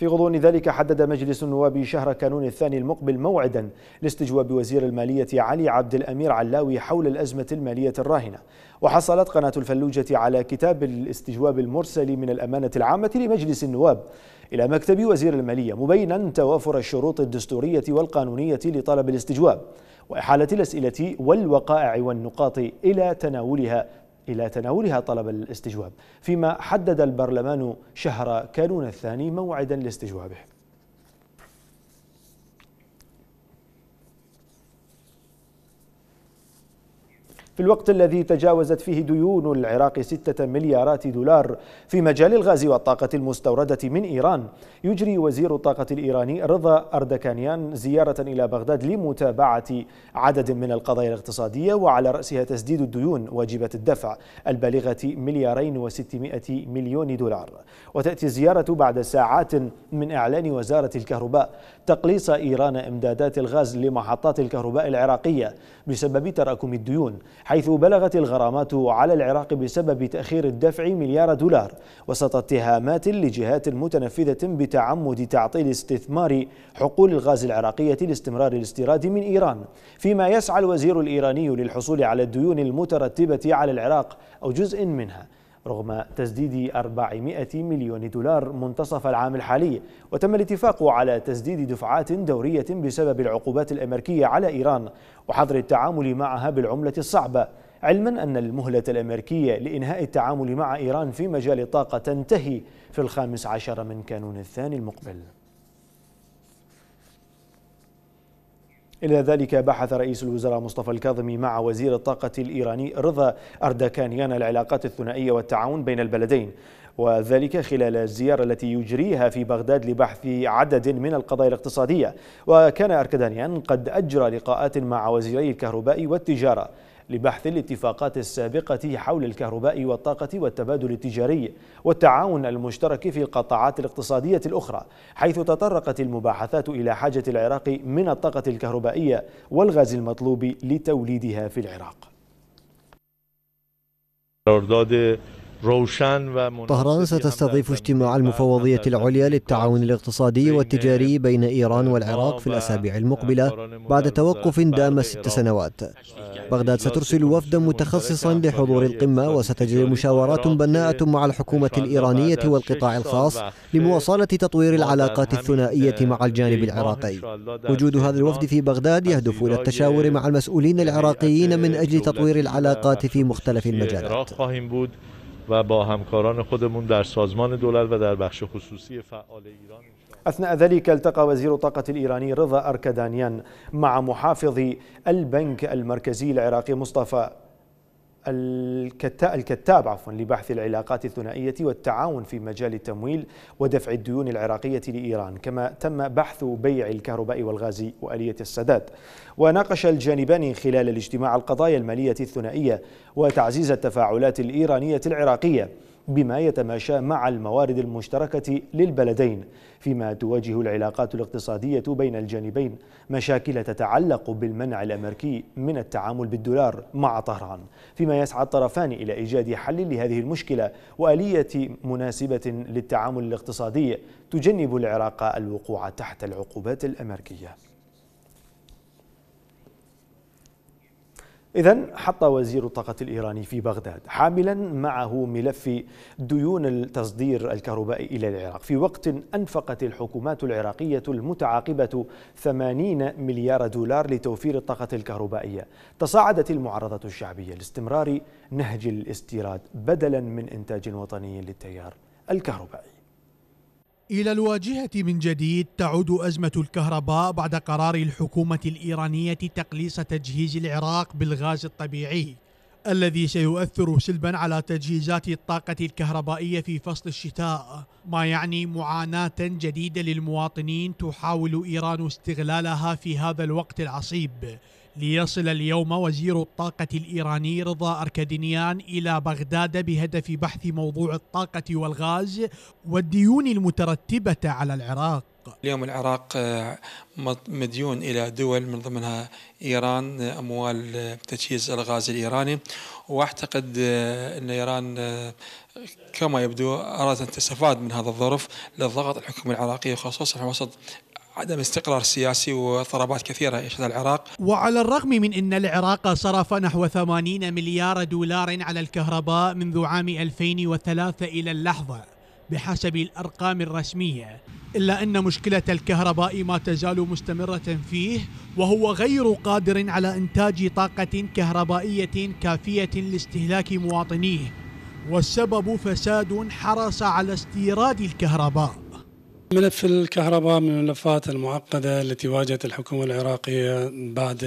Speaker 2: في غضون ذلك حدد مجلس النواب شهر كانون الثاني المقبل موعدا لاستجواب وزير المالية علي عبد الأمير علاوي حول الأزمة المالية الراهنة وحصلت قناة الفلوجة على كتاب الاستجواب المرسل من الأمانة العامة لمجلس النواب إلى مكتب وزير المالية مبينا توافر الشروط الدستورية والقانونية لطلب الاستجواب وإحالة الأسئلة والوقائع والنقاط إلى تناولها إلى تناولها طلب الاستجواب فيما حدد البرلمان شهر كانون الثاني موعدا لاستجوابه في الوقت الذي تجاوزت فيه ديون العراق 6 مليارات دولار في مجال الغاز والطاقة المستوردة من إيران يجري وزير الطاقة الإيراني رضا أردكانيان زيارة إلى بغداد لمتابعة عدد من القضايا الاقتصادية وعلى رأسها تسديد الديون واجبة الدفع البالغة مليارين وستمائة مليون دولار وتأتي الزيارة بعد ساعات من إعلان وزارة الكهرباء تقليص إيران إمدادات الغاز لمحطات الكهرباء العراقية بسبب تراكم الديون حيث بلغت الغرامات على العراق بسبب تأخير الدفع مليار دولار وسط اتهامات لجهات متنفذة بتعمد تعطيل استثمار حقول الغاز العراقية لاستمرار الاستيراد من إيران فيما يسعى الوزير الإيراني للحصول على الديون المترتبة على العراق أو جزء منها رغم تسديد 400 مليون دولار منتصف العام الحالي وتم الاتفاق على تسديد دفعات دورية بسبب العقوبات الأمريكية على إيران وحظر التعامل معها بالعملة الصعبة علما أن المهلة الأمريكية لإنهاء التعامل مع إيران في مجال الطاقة تنتهي في الخامس عشر من كانون الثاني المقبل إلى ذلك بحث رئيس الوزراء مصطفى الكاظمي مع وزير الطاقة الإيراني رضا أردكانيان العلاقات الثنائية والتعاون بين البلدين وذلك خلال الزيارة التي يجريها في بغداد لبحث عدد من القضايا الاقتصادية وكان أركدانيان قد أجرى لقاءات مع وزيري الكهرباء والتجارة لبحث الاتفاقات السابقة حول الكهرباء والطاقة والتبادل التجاري والتعاون المشترك في القطاعات الاقتصادية الأخرى حيث تطرقت المباحثات إلى حاجة العراق من الطاقة الكهربائية والغاز المطلوب لتوليدها في العراق.
Speaker 8: قرارداد طهران ستستضيف اجتماع المفوضية العليا للتعاون الاقتصادي والتجاري بين إيران والعراق في الأسابيع المقبلة بعد توقف دام ست سنوات بغداد سترسل وفدا متخصصا لحضور القمة وستجري مشاورات بناءة مع الحكومة الإيرانية والقطاع الخاص لمواصلة تطوير العلاقات الثنائية مع الجانب العراقي وجود هذا الوفد في بغداد يهدف إلى التشاور مع المسؤولين العراقيين من أجل تطوير
Speaker 2: العلاقات في مختلف المجالات
Speaker 8: و با همکاران خودمون در سازمان دولت و در بخش خصوصی فعال ایران
Speaker 2: أثناء ذلك التقى وزير الطاقة الإيراني رضا أركدانيان مع محافظ البنك المركزي العراقي مصطفى الكتاب عفوا لبحث العلاقات الثنائية والتعاون في مجال التمويل ودفع الديون العراقية لإيران كما تم بحث بيع الكهرباء والغاز وآلية السداد وناقش الجانبان خلال الاجتماع القضايا المالية الثنائية وتعزيز التفاعلات الإيرانية العراقية بما يتماشى مع الموارد المشتركة للبلدين فيما تواجه العلاقات الاقتصادية بين الجانبين مشاكل تتعلق بالمنع الأمريكي من التعامل بالدولار مع طهران فيما يسعى الطرفان إلى إيجاد حل لهذه المشكلة وآلية مناسبة للتعامل الاقتصادي تجنب العراق الوقوع تحت العقوبات الأمريكية إذا حط وزير الطاقة الإيراني في بغداد حاملا معه ملف ديون التصدير الكهربائي إلى العراق في وقت أنفقت الحكومات العراقية المتعاقبة 80 مليار دولار لتوفير الطاقة الكهربائية تصاعدت المعارضة الشعبية لاستمرار نهج الاستيراد بدلا من إنتاج وطني للتيار الكهربائي
Speaker 10: إلى الواجهة من جديد تعود أزمة الكهرباء بعد قرار الحكومة الإيرانية تقليص تجهيز العراق بالغاز الطبيعي الذي سيؤثر سلبا على تجهيزات الطاقة الكهربائية في فصل الشتاء ما يعني معاناة جديدة للمواطنين تحاول إيران استغلالها في هذا الوقت العصيب ليصل اليوم وزير الطاقة الإيراني رضا أركادينيان إلى بغداد بهدف بحث موضوع الطاقة والغاز والديون المترتبة على العراق اليوم العراق آه، مديون إلى دول من ضمنها إيران آه، أموال آه، تجهيز الغاز الإيراني وأعتقد أن إيران كما يبدو أرادت أن تستفاد من هذا الظرف للضغط الحكومي خصوصا وخصوصا وسط عدم استقرار سياسي واضطرابات كثيرة يشهدها العراق وعلى الرغم من أن العراق صرف نحو 80 مليار دولار على الكهرباء منذ عام 2003 إلى اللحظة بحسب الأرقام الرسمية إلا أن مشكلة الكهرباء ما تزال مستمرة فيه وهو غير قادر على إنتاج طاقة كهربائية كافية لاستهلاك مواطنيه والسبب فساد حرص على استيراد الكهرباء
Speaker 5: ملف الكهرباء من الملفات المعقدة التي واجهت الحكومة العراقية بعد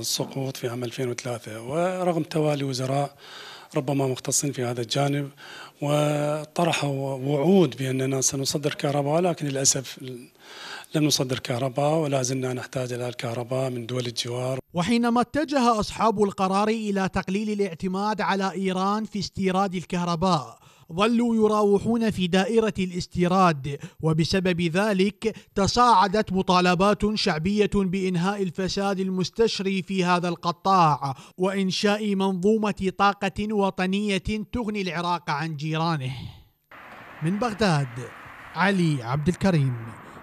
Speaker 5: السقوط في عام 2003 ورغم توالي وزراء ربما مختصين في هذا الجانب وطرحوا وعود بأننا سنصدر كهرباء ولكن للأسف لم نصدر كهرباء ولا زلنا نحتاج إلى الكهرباء من دول الجوار
Speaker 10: وحينما اتجه أصحاب القرار إلى تقليل الاعتماد على إيران في استيراد الكهرباء ظلوا يراوحون في دائرة الاستيراد وبسبب ذلك تصاعدت مطالبات شعبية بإنهاء الفساد المستشري في هذا القطاع وإنشاء منظومة طاقة وطنية تغني العراق عن جيرانه من بغداد علي عبد الكريم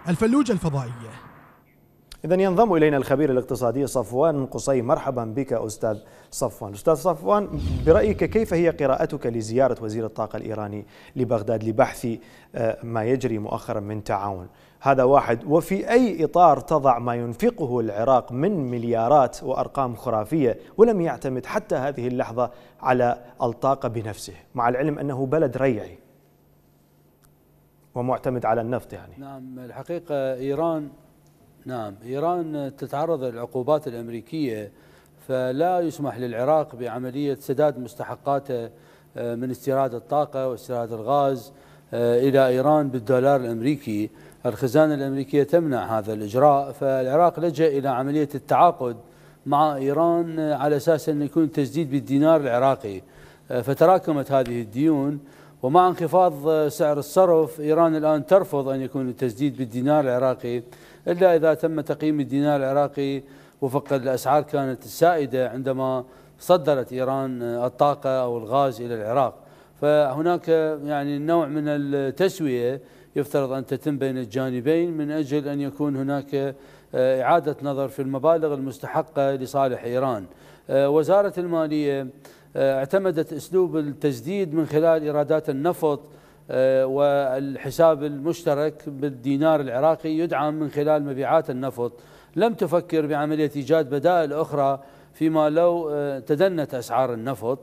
Speaker 10: الفلوجة الفضائية
Speaker 2: إذا ينضم إلينا الخبير الاقتصادي صفوان قصي مرحبا بك أستاذ صفوان أستاذ صفوان برأيك كيف هي قراءتك لزيارة وزير الطاقة الإيراني لبغداد لبحث آه، ما يجري مؤخرا من تعاون هذا واحد وفي أي إطار تضع ما ينفقه العراق من مليارات وأرقام خرافية ولم يعتمد حتى هذه اللحظة على الطاقة بنفسه مع العلم أنه بلد ريعي ومعتمد على النفط يعني
Speaker 6: نعم الحقيقة إيران نعم إيران تتعرض للعقوبات الأمريكية فلا يسمح للعراق بعملية سداد مستحقاته آه، من استيراد الطاقة واستيراد الغاز آه، إلى إيران بالدولار الأمريكي الخزانة الأمريكية تمنع هذا الإجراء فالعراق لجأ إلى عملية التعاقد مع إيران على أساس أن يكون تسديد بالدينار العراقي آه، فتراكمت هذه الديون ومع انخفاض سعر الصرف إيران الآن ترفض أن يكون التسديد بالدينار العراقي إلا إذا تم تقييم الدينار العراقي وفق الأسعار كانت السائدة عندما صدرت إيران الطاقة أو الغاز إلى العراق فهناك يعني نوع من التسوية يفترض أن تتم بين الجانبين من أجل أن يكون هناك إعادة نظر في المبالغ المستحقة لصالح إيران وزارة المالية آه، اعتمدت اسلوب التسديد من خلال ايرادات النفط آه، والحساب المشترك بالدينار العراقي يدعم من خلال مبيعات النفط لم تفكر بعمليه ايجاد بدائل اخرى فيما لو آه، تدنت اسعار النفط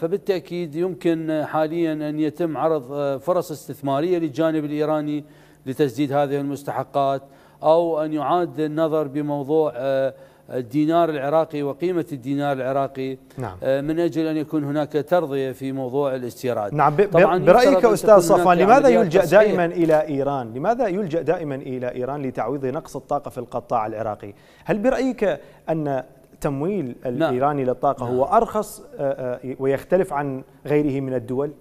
Speaker 6: فبالتاكيد يمكن حاليا ان يتم عرض فرص استثماريه للجانب الايراني لتسديد هذه المستحقات او ان يعاد النظر بموضوع الدينار العراقي وقيمة الدينار العراقي نعم. آه، من أجل أن يكون هناك ترضية في موضوع الاستيراد نعم طبعا برأيك أستاذ صفوان لماذا يلجأ دائما
Speaker 2: إلى إيران لماذا يلجأ دائما إلى إيران لتعويض نقص الطاقة في القطاع العراقي هل برأيك أن تمويل نعم. الإيراني نعم. للطاقة نعم. هو أرخص آه، آه، ويختلف عن غيره من الدول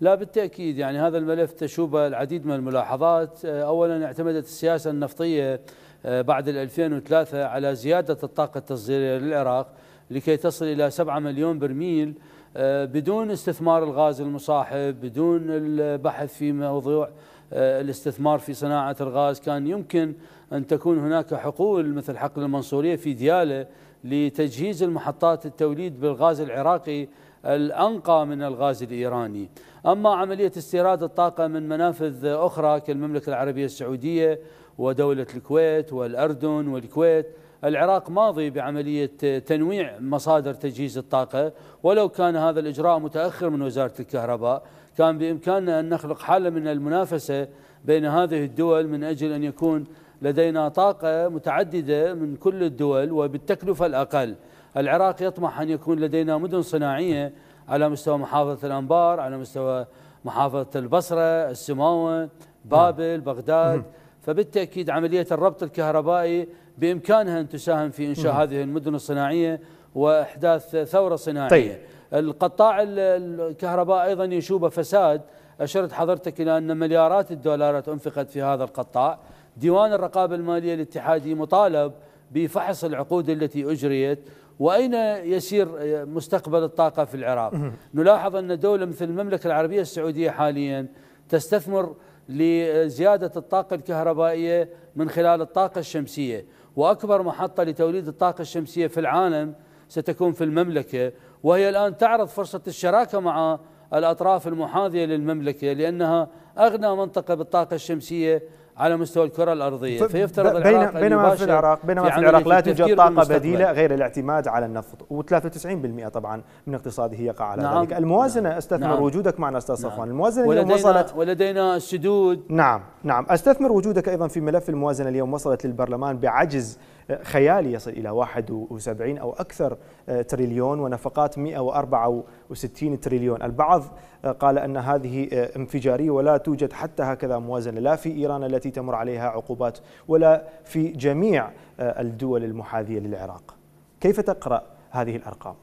Speaker 6: لا بالتأكيد يعني هذا الملف تشوبه العديد من الملاحظات أولا اعتمدت السياسة النفطية آه، بعد 2003 على زيادة الطاقة التصديرية للعراق لكي تصل إلى 7 مليون برميل آه، بدون استثمار الغاز المصاحب بدون البحث في موضوع آه، الاستثمار في صناعة الغاز كان يمكن أن تكون هناك حقول مثل حقل المنصورية في ديالة لتجهيز المحطات التوليد بالغاز العراقي الأنقى من الغاز الإيراني أما عملية استيراد الطاقة من منافذ أخرى كالمملكة العربية السعودية ودولة الكويت والأردن والكويت العراق ماضي بعملية تنويع مصادر تجهيز الطاقة ولو كان هذا الإجراء متأخر من وزارة الكهرباء كان بإمكاننا أن نخلق حالة من المنافسة بين هذه الدول من أجل أن يكون لدينا طاقة متعددة من كل الدول وبالتكلفة الأقل العراق يطمح أن يكون لدينا مدن صناعية على مستوى محافظة الأنبار على مستوى محافظة البصرة السماوة بابل بغداد فبالتأكيد عملية الربط الكهربائي بإمكانها أن تساهم في إنشاء هذه المدن الصناعية وإحداث ثورة صناعية طيب. القطاع الكهرباء أيضا يشوب فساد أشرت حضرتك إلى أن مليارات الدولارات أنفقت في هذا القطاع ديوان الرقابة المالية الاتحادي مطالب بفحص العقود التي أجريت وأين يسير مستقبل الطاقة في العراق نلاحظ أن دولة مثل المملكة العربية السعودية حاليا تستثمر لزيادة الطاقة الكهربائية من خلال الطاقة الشمسية وأكبر محطة لتوليد الطاقة الشمسية في العالم ستكون في المملكة وهي الآن تعرض فرصة الشراكة مع الأطراف المحاذية للمملكة لأنها أغنى منطقة بالطاقة الشمسية على مستوى الكرة الأرضية فيفترض العراق بينما في العراق بينما في, في العراق لا توجد طاقة بديلة غير
Speaker 2: الاعتماد على النفط و93% طبعا من اقتصاده يقع على نعم ذلك الموازنة نعم استثمر نعم وجودك معنا أستاذ نعم صفوان الموازنة ولدينا اليوم وصلت
Speaker 6: ولدينا سدود
Speaker 2: نعم نعم استثمر وجودك أيضا في ملف الموازنة اليوم وصلت للبرلمان بعجز خيالي يصل إلى 71 أو أكثر آه، تريليون ونفقات 164 تريليون البعض آه، قال أن هذه آه، انفجارية ولا توجد حتى هكذا موازنة لا في إيران التي تمر عليها عقوبات ولا في جميع الدول المحاذية للعراق كيف تقرأ هذه الأرقام؟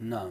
Speaker 6: نعم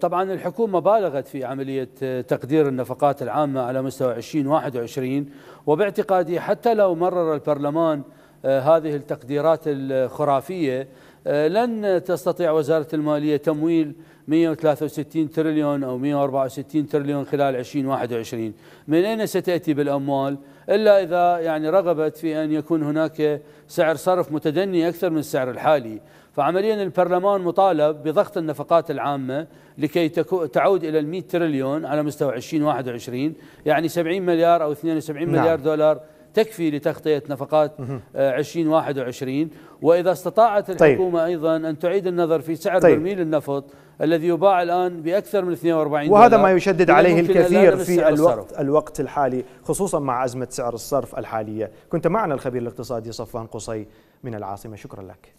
Speaker 6: طبعا الحكومة بالغت في عملية تقدير النفقات العامة على مستوى 2021 وباعتقادي حتى لو مرر البرلمان آه، هذه التقديرات الخرافية آه، لن تستطيع وزارة المالية تمويل 163 تريليون أو 164 تريليون خلال 2021 من أين ستأتي بالأموال إلا إذا يعني رغبت في أن يكون هناك سعر صرف متدني أكثر من السعر الحالي فعمليا البرلمان مطالب بضغط النفقات العامة لكي تعود إلى ال 100 تريليون على مستوى 2021 يعني 70 مليار أو 72 نعم. مليار دولار تكفي لتغطية نفقات 2021 آه، وإذا استطاعت طيب. الحكومة طيب. أيضا أن تعيد النظر في سعر طيب. برميل النفط الذي يباع الآن بأكثر من 42 وهذا ما يشدد عليه الكثير في الوقت, الصرف.
Speaker 2: الوقت الحالي خصوصا مع أزمة سعر الصرف الحالية كنت معنا الخبير الاقتصادي صفوان قصي من العاصمة شكرا لك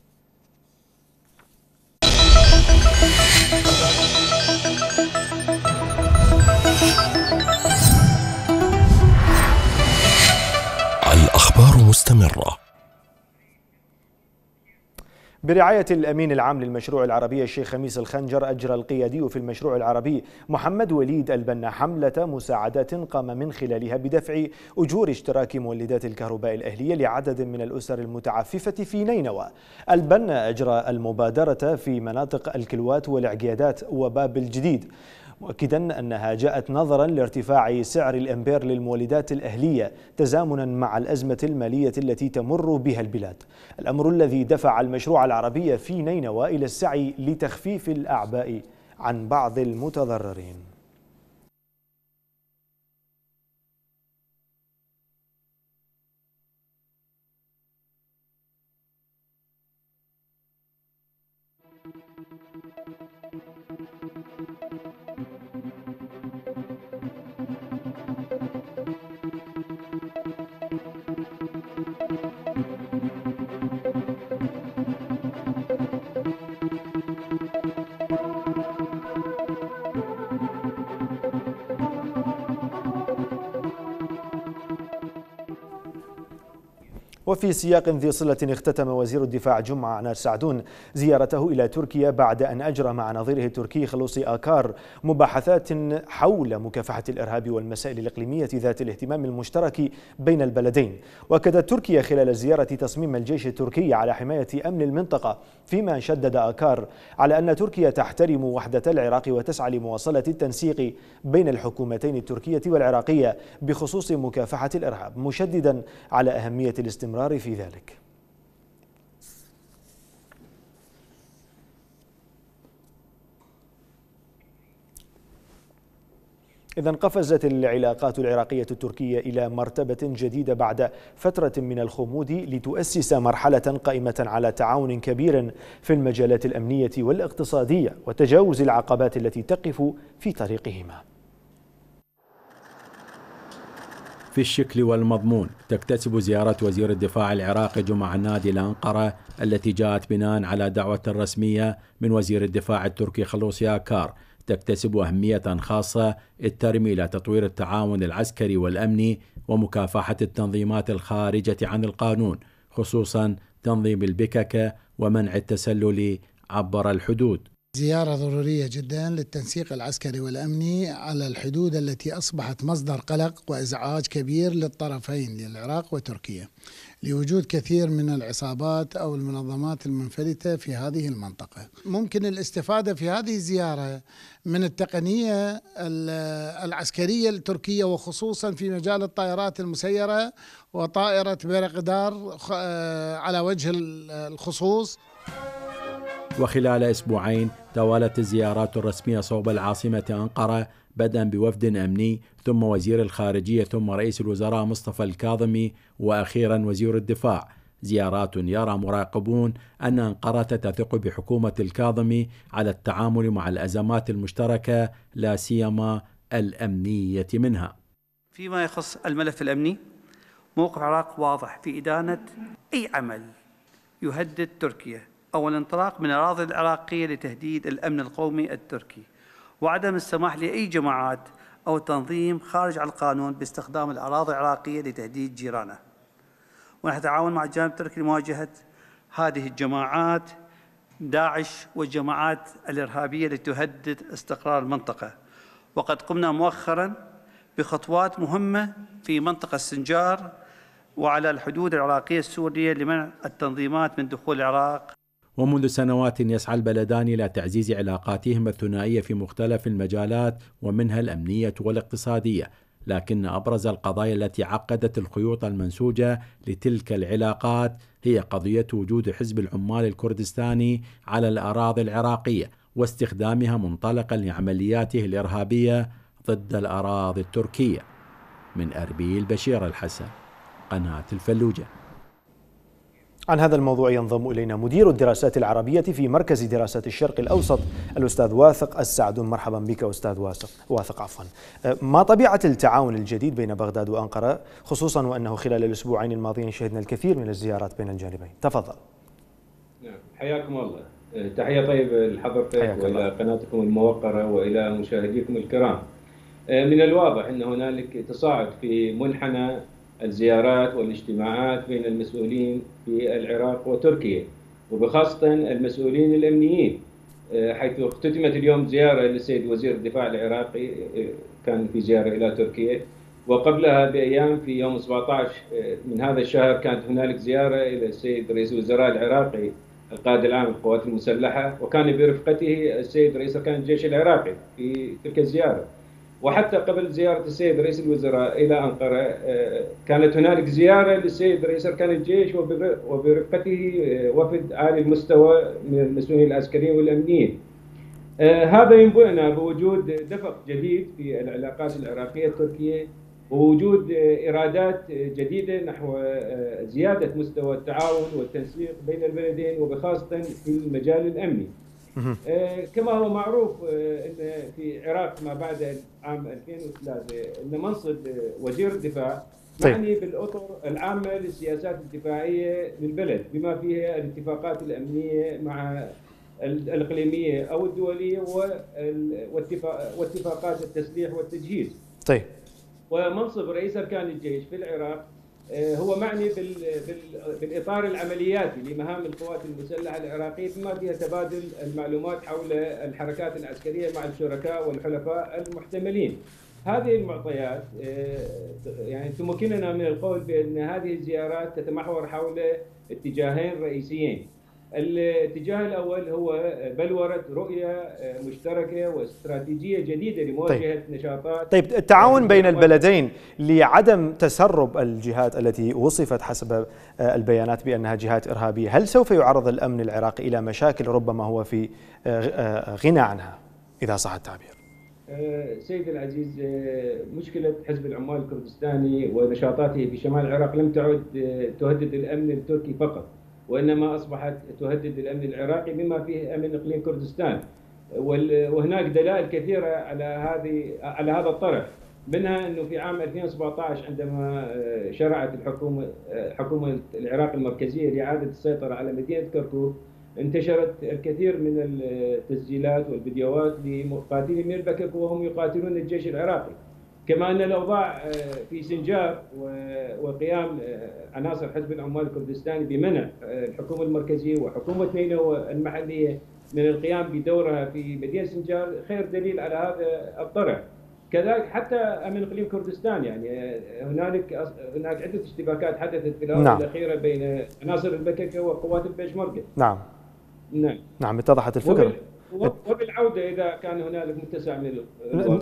Speaker 2: مستمرة برعاية الأمين العام للمشروع العربي الشيخ خميس الخنجر أجرى القيادي في المشروع العربي محمد وليد البنا حملة مساعدات قام من خلالها بدفع أجور اشتراك مولدات الكهرباء الأهلية لعدد من الأسر المتعففة في نينوى البنا أجرى المبادرة في مناطق الكلوات والعقيادات وباب الجديد مؤكدا أنها جاءت نظرا لارتفاع سعر الأمبير للمولدات الأهلية تزامنا مع الأزمة المالية التي تمر بها البلاد الأمر الذي دفع المشروع العربي في نينوى إلى السعي لتخفيف الأعباء عن بعض المتضررين وفي سياق ذي صلة اختتم وزير الدفاع جمعة نار سعدون زيارته إلى تركيا بعد أن أجرى مع نظيره التركي خلوصي آكار مباحثات حول مكافحة الإرهاب والمسائل الإقليمية ذات الاهتمام المشترك بين البلدين وأكدت تركيا خلال الزيارة تصميم الجيش التركي على حماية أمن المنطقة فيما شدد آكار على أن تركيا تحترم وحدة العراق وتسعى لمواصلة التنسيق بين الحكومتين التركية والعراقية بخصوص مكافحة الإرهاب مشددا على أهمية الاستمرار الصغار في ذلك إذا قفزت العلاقات العراقية التركية إلى مرتبة جديدة بعد فترة من الخمود لتؤسس مرحلة قائمة على تعاون كبير في المجالات الأمنية والاقتصادية وتجاوز العقبات التي تقف في طريقهما
Speaker 9: في الشكل والمضمون تكتسب زيارة وزير الدفاع العراقي جمع نادي لأنقرة التي جاءت بناء على دعوة رسمية من وزير الدفاع التركي خلوص ياكار تكتسب أهمية خاصة إذ ترمي إلى تطوير التعاون العسكري والأمني ومكافحة التنظيمات الخارجة عن القانون خصوصا تنظيم البككة ومنع التسلل عبر الحدود
Speaker 4: زيارة ضرورية جدا للتنسيق العسكري والأمني على الحدود التي أصبحت مصدر قلق وإزعاج كبير للطرفين للعراق وتركيا لوجود كثير من العصابات أو المنظمات المنفلتة في هذه المنطقة ممكن الاستفادة في هذه الزيارة من التقنية العسكرية التركية وخصوصا في مجال الطائرات المسيرة وطائرة بيرقدار آه، على وجه الخصوص
Speaker 9: وخلال أسبوعين توالت الزيارات الرسمية صوب العاصمة أنقرة بدءا بوفد أمني ثم وزير الخارجية ثم رئيس الوزراء مصطفى الكاظمي وأخيرا وزير الدفاع زيارات يرى مراقبون أن أنقرة تثق بحكومة الكاظمي على التعامل مع الأزمات المشتركة لا سيما الأمنية منها
Speaker 6: فيما يخص الملف الأمني موقف العراق واضح في إدانة أي عمل يهدد تركيا أو الانطلاق من الأراضي العراقية لتهديد الأمن القومي التركي وعدم السماح لأي جماعات أو تنظيم خارج عن القانون باستخدام الأراضي العراقية لتهديد جيرانه ونتعاون مع الجانب التركي لمواجهة هذه الجماعات داعش والجماعات الإرهابية التي تهدد استقرار المنطقة وقد قمنا مؤخرا بخطوات مهمة في منطقة السنجار وعلى الحدود العراقية السورية لمنع التنظيمات من دخول العراق
Speaker 9: ومنذ سنوات يسعى البلدان الى تعزيز علاقاتهما الثنائيه في مختلف المجالات ومنها الامنيه والاقتصاديه لكن ابرز القضايا التي عقدت الخيوط المنسوجه لتلك العلاقات هي قضيه وجود حزب العمال الكردستاني على الاراضي العراقيه واستخدامها منطلقا لعملياته الارهابيه ضد الاراضي التركيه من اربيل بشير الحسن قناه الفلوجه
Speaker 2: عن هذا الموضوع ينضم إلينا مدير الدراسات العربية في مركز دراسات الشرق الأوسط الأستاذ واثق السعدون مرحبا بك أستاذ واثق واثق عفوا أه، ما طبيعة التعاون الجديد بين بغداد وأنقرة خصوصا وأنه خلال الأسبوعين الماضيين شهدنا الكثير من الزيارات بين الجانبين تفضل
Speaker 11: نعم، حياكم الله أه، تحية طيبة لحضرتك وإلى قناتكم الموقرة وإلى مشاهديكم الكرام أه، من الواضح أن هنالك تصاعد في منحنى الزيارات والاجتماعات بين المسؤولين في العراق وتركيا وبخاصة المسؤولين الأمنيين آه، حيث اختتمت اليوم زيارة للسيد وزير الدفاع العراقي آه، كان في زيارة إلى تركيا وقبلها بأيام في يوم 17 آه، من هذا الشهر كانت هنالك زيارة إلى السيد رئيس الوزراء العراقي القائد العام للقوات المسلحة وكان برفقته السيد رئيس أركان الجيش العراقي في تلك الزيارة وحتى قبل زيارة السيد رئيس الوزراء إلى أنقرة آه، كانت هنالك زيارة للسيد رئيس أركان الجيش وبرفقته آه، وفد عالي المستوى من المسؤولين العسكريين والأمنيين آه، هذا ينبئنا بوجود دفق جديد في العلاقات العراقية التركية ووجود إرادات جديدة نحو زيادة مستوى التعاون والتنسيق بين البلدين وبخاصة في المجال الأمني آه، كما هو معروف آه، ان في العراق ما بعد عام 2003 ان منصب آه، وزير الدفاع يعني بالاطر العامه للسياسات الدفاعيه للبلد بما فيها الاتفاقات الامنيه مع الاقليميه او الدوليه واتفاقات التسليح والتجهيز. طيب. ومنصب رئيس اركان الجيش في العراق آه، هو معني بالاطار العملياتي لمهام القوات المسلحه العراقيه بما فيها تبادل المعلومات حول الحركات العسكريه مع الشركاء والحلفاء المحتملين. هذه المعطيات آه، يعني تمكننا من القول بان هذه الزيارات تتمحور حول اتجاهين رئيسيين، الاتجاه الاول هو بلوره رؤيه مشتركه واستراتيجيه جديده لمواجهه طيب. نشاطات طيب التعاون آه، بين البلدين
Speaker 2: لعدم تسرب الجهات التي وصفت حسب آه، البيانات بانها جهات ارهابيه، هل سوف يعرض الامن العراقي الى مشاكل ربما هو في آه، غنى عنها اذا صح التعبير؟
Speaker 11: سيد العزيز مشكلة حزب العمال الكردستاني ونشاطاته في شمال العراق لم تعد تهدد الأمن التركي فقط وإنما أصبحت تهدد الأمن العراقي بما فيه أمن إقليم كردستان وهناك دلائل كثيرة على هذه على هذا الطرح منها انه في عام 2017 عندما آه، شرعت الحكومه آه، حكومه العراق المركزيه لاعاده السيطره على مدينه كركوك انتشرت الكثير من التسجيلات والفيديوهات لمقاتلي ميربكك وهم يقاتلون الجيش العراقي كما ان الاوضاع آه، في سنجاب وقيام آه، عناصر حزب العمال الكردستاني بمنع آه، الحكومه المركزيه وحكومه نينوى المحليه من القيام بدورها في مدينه سنجاب خير دليل على هذا الطرح. كذلك حتى امن اقليم كردستان يعني هنالك هناك عده اشتباكات حدثت في الاونه نعم. الاخيره بين عناصر البككه وقوات البيشمركه.
Speaker 2: نعم. نعم. نعم اتضحت الفكره.
Speaker 11: وبالعوده اذا كان هنالك متسع من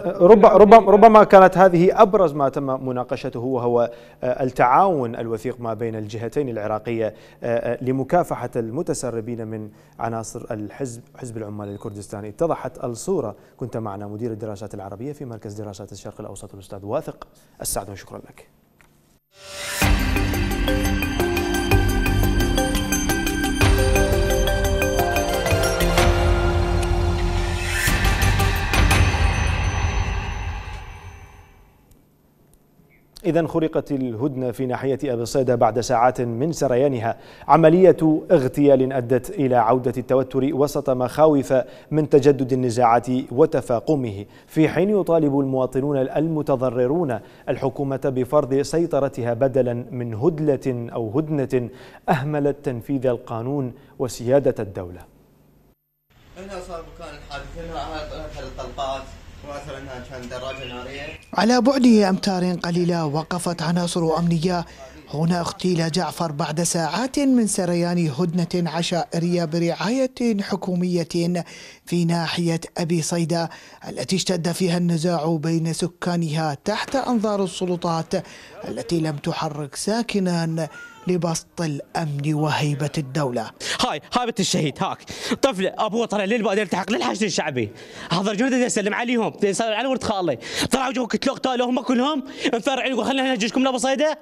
Speaker 11: ربما ربما
Speaker 2: ربما كانت هذه ابرز ما تم مناقشته وهو آه، التعاون الوثيق ما بين الجهتين العراقيه آه، آه، لمكافحه المتسربين من عناصر الحزب حزب العمال الكردستاني اتضحت الصوره كنت معنا مدير الدراسات العربيه في مركز دراسات الشرق الاوسط الاستاذ واثق السعد شكرا لك. إذا خرقت الهدنة في ناحية أبي الصيدة بعد ساعات من سريانها عملية اغتيال أدت إلى عودة التوتر وسط مخاوف من تجدد النزاعات وتفاقمه في حين يطالب المواطنون المتضررون الحكومة بفرض سيطرتها بدلا من هدلة أو هدنة أهملت تنفيذ القانون وسيادة الدولة
Speaker 1: هنا صار مكان الحادث هنا طلقات مثلا كان دراجه ناريه على بعد امتار قليله وقفت عناصر امنيه هنا اغتيل جعفر بعد ساعات من سريان هدنة عشائرية برعاية حكومية في ناحية أبي صيدا التي اشتد فيها النزاع بين سكانها تحت أنظار السلطات التي لم تحرك ساكنا لبسط الامن وهيبه الدوله.
Speaker 10: هاي هايبه الشهيد
Speaker 1: هاك طفله ابوه طلع للبا يلتحق للحشد الشعبي حضر جنود يسلم عليهم يسلم على ورد خالي طلعوا جو قتالوا هم كلهم انفرعوا خلينا نهجشكم لابو صيدا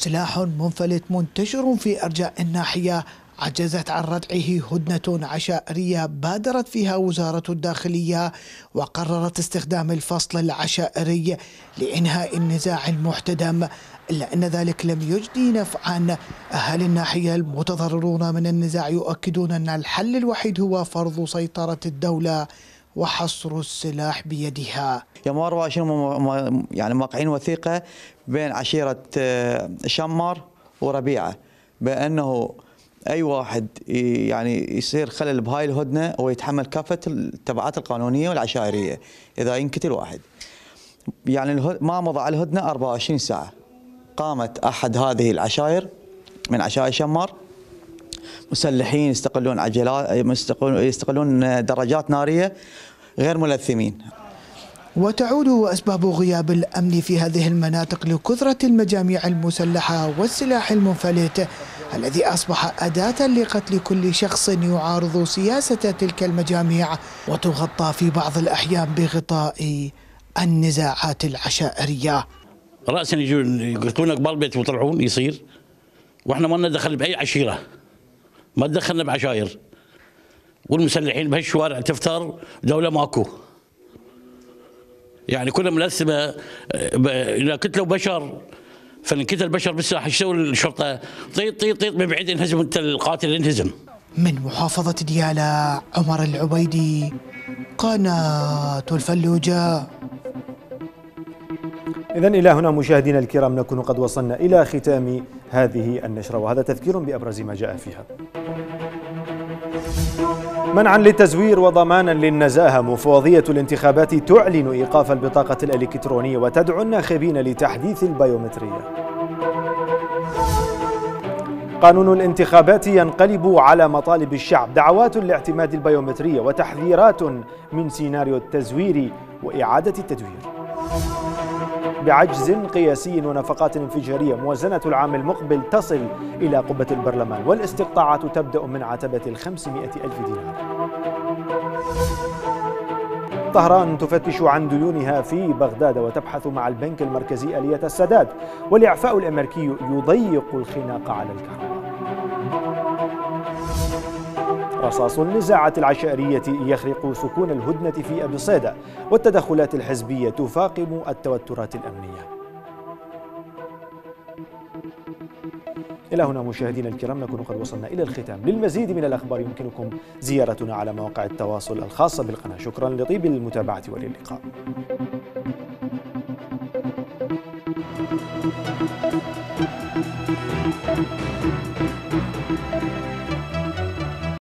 Speaker 1: سلاح منفلت منتشر في أرجاء الناحية عجزت عن ردعه هدنة عشائرية بادرت فيها وزارة الداخلية وقررت استخدام الفصل العشائري لإنهاء النزاع المحتدم إلا أن ذلك لم يجدي نفعا أهل الناحية المتضررون من النزاع يؤكدون أن الحل الوحيد هو فرض سيطرة الدولة وحصر السلاح بيدها
Speaker 10: يوم 24 يعني موقعين وثيقة بين عشيرة آه، شمر وربيعة بأنه أي واحد يعني يصير خلل بهاي الهدنة هو يتحمل كافة التبعات القانونية والعشائرية إذا ينقتل واحد يعني ما مضى على الهدنة 24 ساعة قامت أحد هذه العشائر من عشائر شمر مسلحين يستقلون عجلات يستقلون دراجات ناريه غير ملثمين
Speaker 1: وتعود أسباب غياب الأمن في هذه المناطق لكثرة المجاميع المسلحة والسلاح المنفلت الذي أصبح أداة لقتل كل شخص يعارض سياسة تلك المجاميع وتغطى في بعض الأحيان بغطاء النزاعات العشائرية
Speaker 9: رأسا يجون يقتلونك بالبيت ويطلعون
Speaker 6: يصير واحنا ما لنا دخل بأي عشيرة ما تدخلنا بعشاير والمسلحين بهالشوارع تفتر دولة ماكو يعني كلها ملثمة إذا كتلوا بشر فانكتل البشر بالساحة ايش يسوي الشرطة؟ طيط طيط طيط من بعيد انهزم أنت القاتل انهزم
Speaker 1: من محافظة ديالى عمر العبيدي قناة الفلوجة
Speaker 2: إذا إلى هنا مشاهدينا الكرام نكون قد وصلنا إلى ختام هذه النشرة وهذا تذكير بأبرز ما جاء فيها منعا للتزوير وضمانا للنزاهه مفوضيه الانتخابات تعلن ايقاف البطاقه الالكترونيه وتدعو الناخبين لتحديث البيومتريه. قانون الانتخابات ينقلب على مطالب الشعب، دعوات لاعتماد البيومتريه وتحذيرات من سيناريو التزوير واعاده التدوير. بعجز قياسي ونفقات انفجارية موازنة العام المقبل تصل إلى قبة البرلمان والاستقطاعات تبدأ من عتبة الخمسمائة ألف دينار طهران تفتش عن ديونها في بغداد وتبحث مع البنك المركزي آلية السداد والإعفاء الأمريكي يضيق الخناق على الكهرباء رصاص النزاعات العشائرية يخرق سكون الهدنة في أبي صيدا والتدخلات الحزبية تفاقم التوترات الأمنية إلى هنا مشاهدينا الكرام نكون قد وصلنا إلى الختام للمزيد من الأخبار يمكنكم زيارتنا على مواقع التواصل الخاصة بالقناة شكرا لطيب المتابعة وللقاء